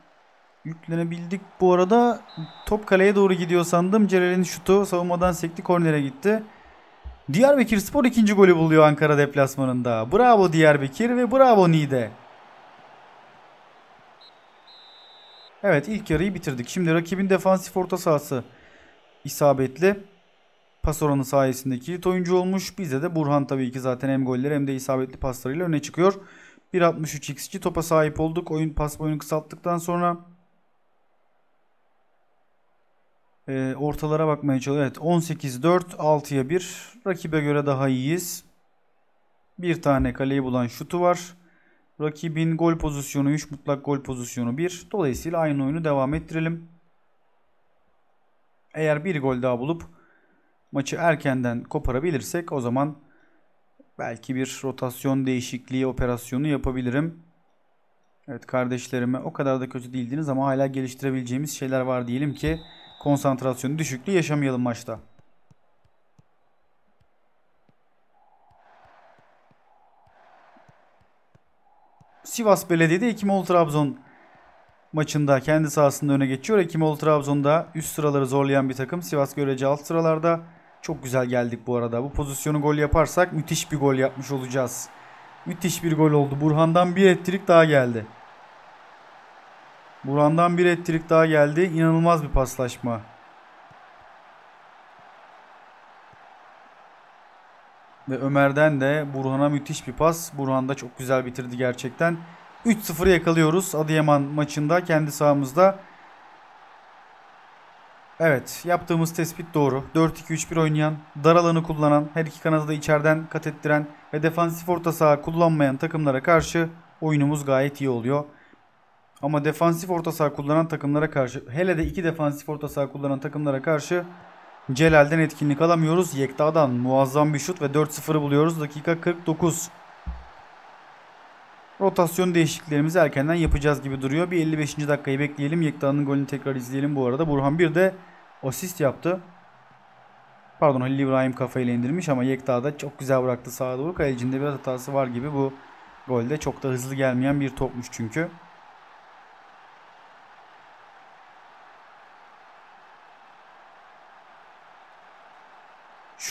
yüklenebildik. Bu arada top kaleye doğru gidiyor sandım. Celal'in şutu savunmadan sekti kornere gitti. Diyarbakır Spor ikinci golü buluyor Ankara deplasmanında. Bravo Diyarbakır ve bravo Nide. Evet ilk yarıyı bitirdik. Şimdi rakibin defansif orta sahası isabetli. Pas oranı sayesinde kilit oyuncu olmuş. Bize de Burhan tabii ki zaten hem golleri hem de isabetli paslarıyla öne çıkıyor. 1.63 xG topa sahip olduk. Oyun pas boyunu kısalttıktan sonra e, ortalara bakmaya çalışıyor. Evet 18-4 6'ya 1. Rakibe göre daha iyiyiz. Bir tane kaleyi bulan şutu var. Rakibin gol pozisyonu 3, mutlak gol pozisyonu 1. Dolayısıyla aynı oyunu devam ettirelim. Eğer bir gol daha bulup maçı erkenden koparabilirsek o zaman belki bir rotasyon değişikliği operasyonu yapabilirim. Evet kardeşlerime o kadar da kötü değildiniz ama hala geliştirebileceğimiz şeyler var diyelim ki konsantrasyonu düşüklüğü yaşamayalım maçta. Sivas Belediye'de Ekimoğlu Trabzon maçında kendi sahasında öne geçiyor. Ekimoğlu Trabzon'da üst sıraları zorlayan bir takım. Sivas Görece alt sıralarda. Çok güzel geldik bu arada. Bu pozisyonu gol yaparsak müthiş bir gol yapmış olacağız. Müthiş bir gol oldu. Burhan'dan bir ettirik daha geldi. Burhan'dan bir ettirik daha geldi. İnanılmaz bir paslaşma. Ve Ömer'den de Burhan'a müthiş bir pas. Burhan da çok güzel bitirdi gerçekten. 3-0 yakalıyoruz Adıyaman maçında kendi sahamızda. Evet yaptığımız tespit doğru. 4-2-3-1 oynayan, dar alanı kullanan, her iki kanadı da içeriden kat ettiren ve defansif orta saha kullanmayan takımlara karşı oyunumuz gayet iyi oluyor. Ama defansif orta saha kullanan takımlara karşı hele de iki defansif orta saha kullanan takımlara karşı Celal'den etkinlik alamıyoruz. Yekta'dan muazzam bir şut ve 4-0'ı buluyoruz. Dakika 49. Rotasyon değişikliklerimizi erkenden yapacağız gibi duruyor. Bir 55. dakikayı bekleyelim. Yekta'nın golünü tekrar izleyelim bu arada. Burhan bir de asist yaptı. Pardon Halil İbrahim kafayla indirmiş ama Yekta da çok güzel bıraktı sağa doğru. Kalecinde biraz hatası var gibi bu golde. Çok da hızlı gelmeyen bir topmuş çünkü.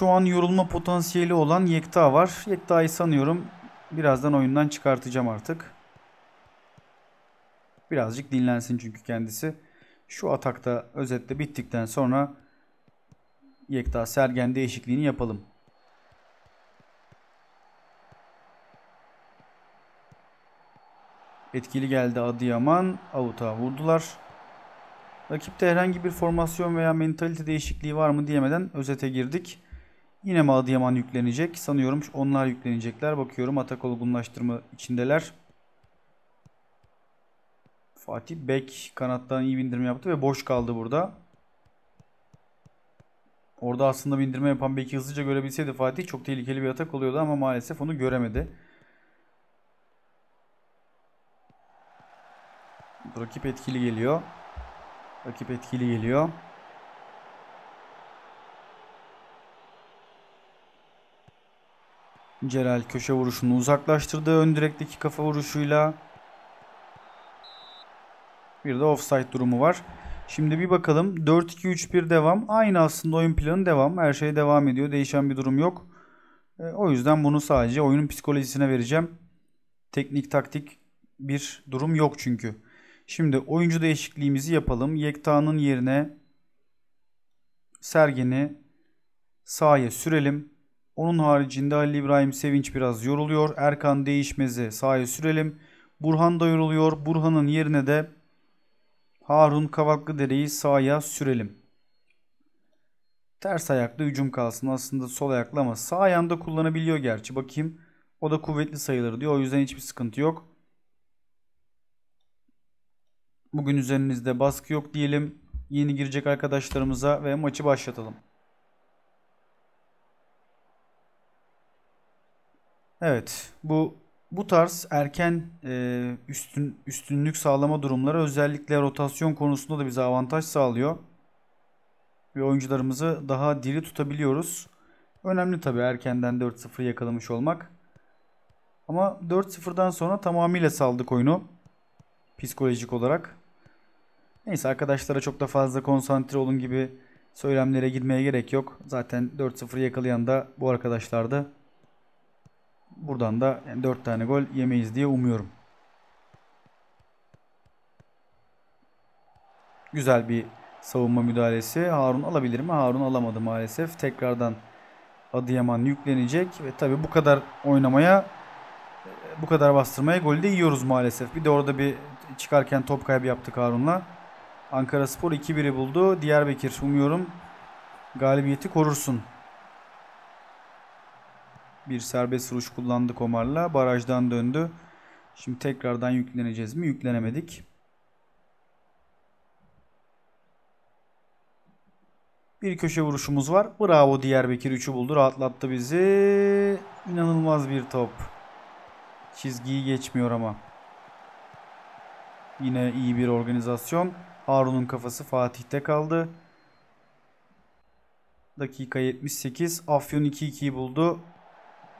Şu an yorulma potansiyeli olan Yekta var. Yekta'yı sanıyorum birazdan oyundan çıkartacağım artık. Birazcık dinlensin çünkü kendisi. Şu atakta özetle bittikten sonra Yekta Sergen değişikliğini yapalım. Etkili geldi Adıyaman. Avuta vurdular. Rakipte herhangi bir formasyon veya mentalite değişikliği var mı diyemeden özete girdik. Yine mi Adıyaman yüklenecek? Sanıyorum onlar yüklenecekler. Bakıyorum atak olgunlaştırma içindeler. Fatih Bek kanattan iyi bindirme yaptı ve boş kaldı burada. Orada aslında bindirme yapan belki hızlıca görebilseydi Fatih çok tehlikeli bir atak oluyordu ama maalesef onu göremedi. Rakip etkili geliyor. Rakip etkili geliyor. Celal köşe vuruşunu uzaklaştırdı. Ön direkteki kafa vuruşuyla. Bir de offside durumu var. Şimdi bir bakalım. 4-2-3-1 devam. Aynı aslında oyun planı devam. Her şey devam ediyor. Değişen bir durum yok. E, o yüzden bunu sadece oyunun psikolojisine vereceğim. Teknik taktik bir durum yok çünkü. Şimdi oyuncu değişikliğimizi yapalım. Yekta'nın yerine Sergen'i sahaya sürelim. Onun haricinde Halil İbrahim Sevinç biraz yoruluyor. Erkan Değişmez'i sahaya sürelim. Burhan da yoruluyor. Burhan'ın yerine de Harun Kavaklıdere'yi sahaya sürelim. Ters ayaklı hücum kalsın. Aslında sol ayaklı ama sağ ayağında kullanabiliyor gerçi. Bakayım. O da kuvvetli sayılır diyor. O yüzden hiçbir sıkıntı yok. Bugün üzerinizde baskı yok diyelim. Yeni girecek arkadaşlarımıza ve maçı başlatalım. Evet bu bu tarz erken e, üstün, üstünlük sağlama durumları özellikle rotasyon konusunda da bize avantaj sağlıyor. Ve oyuncularımızı daha diri tutabiliyoruz. Önemli tabii erkenden 4-0 yakalamış olmak. Ama 4-0'dan sonra tamamıyla saldık oyunu. Psikolojik olarak. Neyse arkadaşlara çok da fazla konsantre olun gibi söylemlere gitmeye gerek yok. Zaten 4-0 yakalayan da bu arkadaşlardı. Buradan da yani 4 tane gol yemeyiz diye umuyorum. Güzel bir savunma müdahalesi. Harun alabilir mi? Harun alamadı maalesef. Tekrardan Adıyaman yüklenecek ve tabi bu kadar oynamaya bu kadar bastırmaya gol de yiyoruz maalesef. Bir de orada bir çıkarken top kaybı yaptık Harun'la. Ankara Spor 2-1'i buldu. Diyarbakır umuyorum galibiyeti korursun. Bir serbest vuruş kullandı Komar'la. Barajdan döndü. Şimdi tekrardan yükleneceğiz mi? Yüklenemedik. Bir köşe vuruşumuz var. Bravo Diyarbakır 3'ü buldu. Rahatlattı bizi. İnanılmaz bir top. Çizgiyi geçmiyor ama. Yine iyi bir organizasyon. Harun'un kafası Fatih'te kaldı. Dakika 78. Afyon 2-2'yi buldu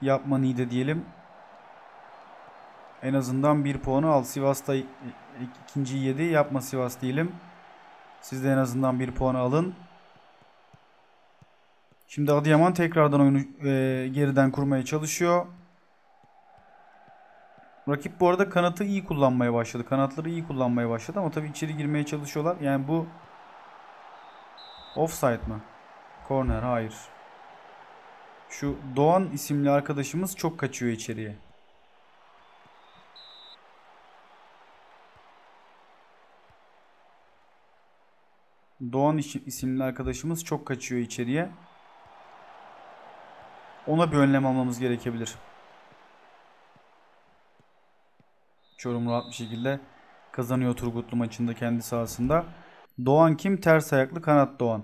yapmanıyı da diyelim. En azından bir puanı al. Sivas'ta ikinci yedi. Yapma Sivas diyelim. Siz de en azından bir puanı alın. Şimdi Adıyaman tekrardan oyunu e, geriden kurmaya çalışıyor. Rakip bu arada kanatı iyi kullanmaya başladı. Kanatları iyi kullanmaya başladı ama tabii içeri girmeye çalışıyorlar. Yani bu offside mı? Corner hayır. Şu Doğan isimli arkadaşımız çok kaçıyor içeriye. Doğan isimli arkadaşımız çok kaçıyor içeriye. Ona bir önlem almamız gerekebilir. Çorum rahat bir şekilde kazanıyor Turgutlu maçında kendi sahasında. Doğan kim? Ters ayaklı kanat Doğan.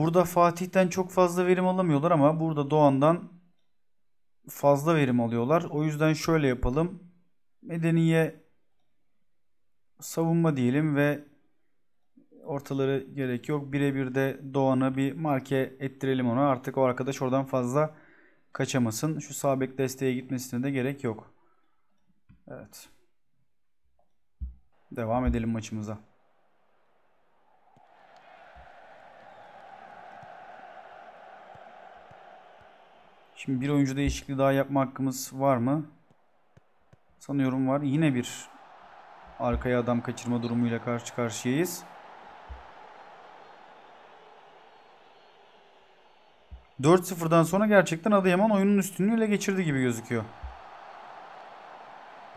Burada Fatih'ten çok fazla verim alamıyorlar ama burada Doğan'dan fazla verim alıyorlar. O yüzden şöyle yapalım. Medeni'ye savunma diyelim ve ortaları gerek yok. Birebir de Doğan'ı bir marke ettirelim ona. Artık o arkadaş oradan fazla kaçamasın. Şu sabek desteğe gitmesine de gerek yok. Evet. Devam edelim maçımıza. Şimdi bir oyuncu değişikliği daha yapma hakkımız var mı? Sanıyorum var. Yine bir arkaya adam kaçırma durumuyla karşı karşıyayız. Dört sıfırdan sonra gerçekten Adıyaman oyunun üstünlüğü ele geçirdi gibi gözüküyor.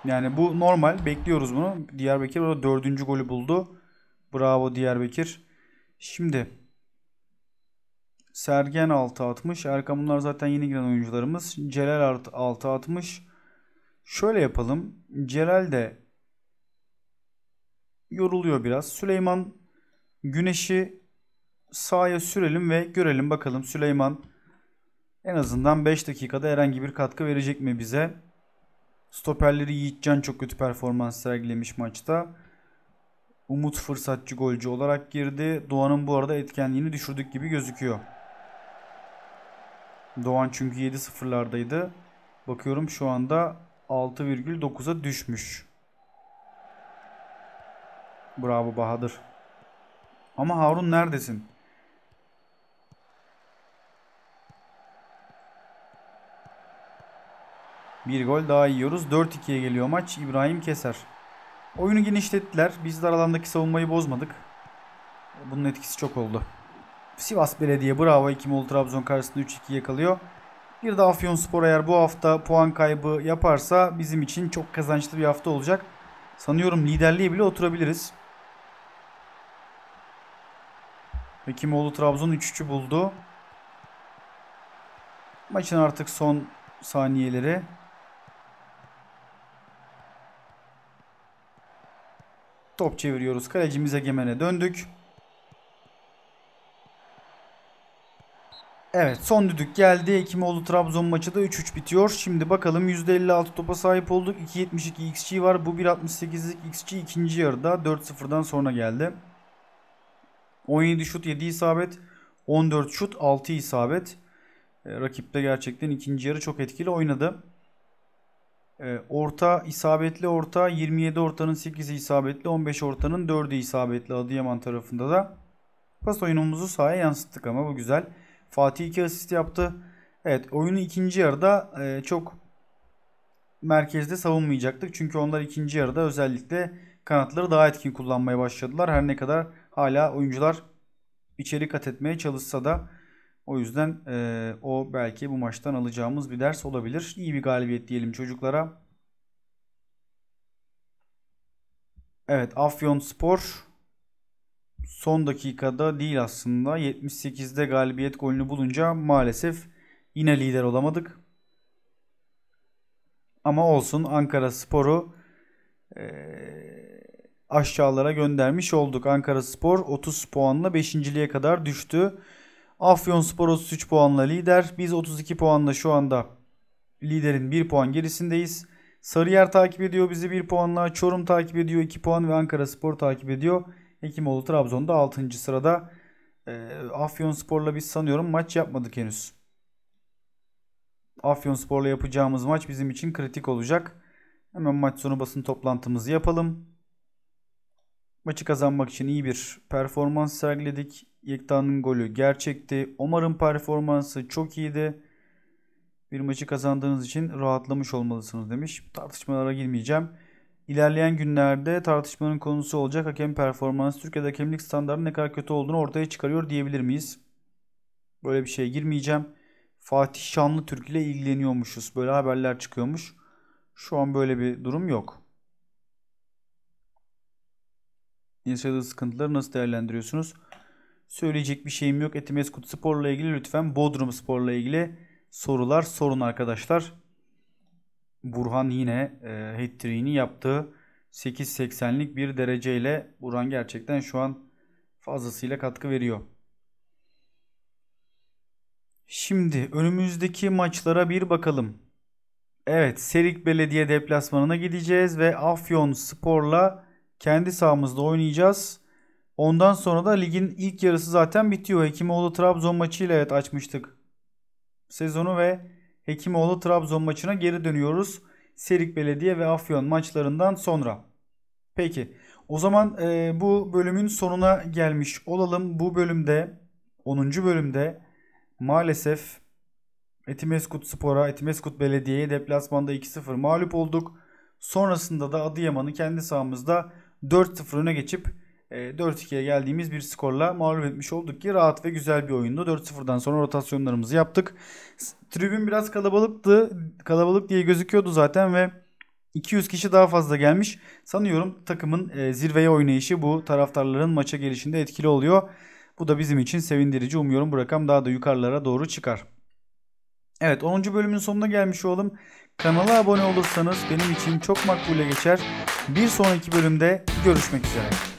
Yani bu normal. Bekliyoruz bunu. Diyarbakır orada dördüncü golü buldu. Bravo Diyarbakır. Şimdi Sergen 660, Erkan bunlar zaten yeni giren oyuncularımız. Celal 660. Şöyle yapalım. Celal de yoruluyor biraz. Süleyman Güneş'i sahaya sürelim ve görelim bakalım Süleyman en azından 5 dakikada herhangi bir katkı verecek mi bize? Stoperleri Yiğitcan çok kötü performans sergilemiş maçta. Umut fırsatçı golcü olarak girdi. Doğan'ın bu arada etkenliğini düşürdük gibi gözüküyor. Doğan çünkü 7 sıfırlardaydı. Bakıyorum şu anda 6,9'a düşmüş. Bravo Bahadır. Ama Harun neredesin? Bir gol daha yiyoruz. 4-2'ye geliyor maç. İbrahim Keser. Oyunu genişlettiler. Biz de aralandaki savunmayı bozmadık. Bunun etkisi çok oldu. Sivas Belediye bravo 2-0 Trabzon karşısında 3-2 yakalıyor. Bir de Afyonspor eğer bu hafta puan kaybı yaparsa bizim için çok kazançlı bir hafta olacak. Sanıyorum liderliğe bile oturabiliriz. Hekimoğlu Trabzon 3-3'ü buldu. Maçın artık son saniyeleri. Top çeviriyoruz. Kalecimize Egemen'e döndük. Evet son düdük geldi. Ekimoğlu Trabzon maçı da 3-3 bitiyor. Şimdi bakalım %56 topa sahip olduk. 2.72 XG var. Bu 1.68'lik XG ikinci yarıda 4-0'dan sonra geldi. 17 şut 7 isabet. 14 şut 6 isabet. E, rakip de gerçekten ikinci yarı çok etkili oynadı. E, orta isabetli orta 27 ortanın 8'i isabetli 15 ortanın 4'ü isabetli Adıyaman tarafında da. Pas oyunumuzu sahaya yansıttık ama bu güzel. Fatih 2 asist yaptı. Evet oyunu ikinci yarıda e, çok merkezde savunmayacaktık. Çünkü onlar ikinci yarıda özellikle kanatları daha etkin kullanmaya başladılar. Her ne kadar hala oyuncular içeri kat etmeye çalışsa da o yüzden e, o belki bu maçtan alacağımız bir ders olabilir. İyi bir galibiyet diyelim çocuklara. Evet Afyon Spor son dakikada değil aslında 78'de galibiyet golünü bulunca maalesef yine lider olamadık. Ama olsun Ankara Spor'u e, aşağılara göndermiş olduk. Ankara Spor 30 puanla 5.liğe kadar düştü. Afyon Spor 33 puanla lider. Biz 32 puanla şu anda liderin 1 puan gerisindeyiz. Sarıyer takip ediyor bizi 1 puanla. Çorum takip ediyor 2 puan ve Ankara Spor takip ediyor Hekimoğlu Trabzon'da 6. sırada. Ee, Afyonspor'la biz sanıyorum maç yapmadık henüz. Afyonspor'la yapacağımız maç bizim için kritik olacak. Hemen maç sonu basın toplantımızı yapalım. Maçı kazanmak için iyi bir performans sergiledik. Yekta'nın golü gerçekti. Omar'ın performansı çok iyiydi. Bir maçı kazandığınız için rahatlamış olmalısınız demiş. Tartışmalara girmeyeceğim. İlerleyen günlerde tartışmanın konusu olacak hakem performansı Türkiye'de hakemlik standartının ne kadar kötü olduğunu ortaya çıkarıyor diyebilir miyiz? Böyle bir şeye girmeyeceğim. Fatih Şanlı Türk ile ilgileniyormuşuz. Böyle haberler çıkıyormuş. Şu an böyle bir durum yok. Yaşadığı sıkıntıları nasıl değerlendiriyorsunuz? Söyleyecek bir şeyim yok. Etimeskut Spor'la ilgili lütfen Bodrum Spor'la ilgili sorular sorun arkadaşlar. Burhan yine e, hat-trick'ini yaptı. 8.80'lik bir dereceyle Burhan gerçekten şu an fazlasıyla katkı veriyor. Şimdi önümüzdeki maçlara bir bakalım. Evet Serik Belediye deplasmanına gideceğiz ve Afyon Spor'la kendi sahamızda oynayacağız. Ondan sonra da ligin ilk yarısı zaten bitiyor. Hekimoğlu Trabzon maçıyla evet açmıştık sezonu ve Hekimoğlu Trabzon maçına geri dönüyoruz. Serik Belediye ve Afyon maçlarından sonra. Peki o zaman e, bu bölümün sonuna gelmiş olalım. Bu bölümde 10. bölümde maalesef Etimeskut Spor'a, Etimeskut Belediye'ye deplasmanda 2-0 mağlup olduk. Sonrasında da Adıyaman'ı kendi sahamızda 4-0 öne geçip 4-2'ye ee, geldiğimiz bir skorla mağlup etmiş olduk ki rahat ve güzel bir oyundu. 4-0'dan sonra rotasyonlarımızı yaptık. Tribün biraz kalabalıktı. Kalabalık diye gözüküyordu zaten ve 200 kişi daha fazla gelmiş. Sanıyorum takımın e, zirveye oynayışı bu taraftarların maça gelişinde etkili oluyor. Bu da bizim için sevindirici. Umuyorum bu rakam daha da yukarılara doğru çıkar. Evet 10. bölümün sonuna gelmiş olalım. Kanala abone olursanız benim için çok makbule geçer. Bir sonraki bölümde görüşmek üzere.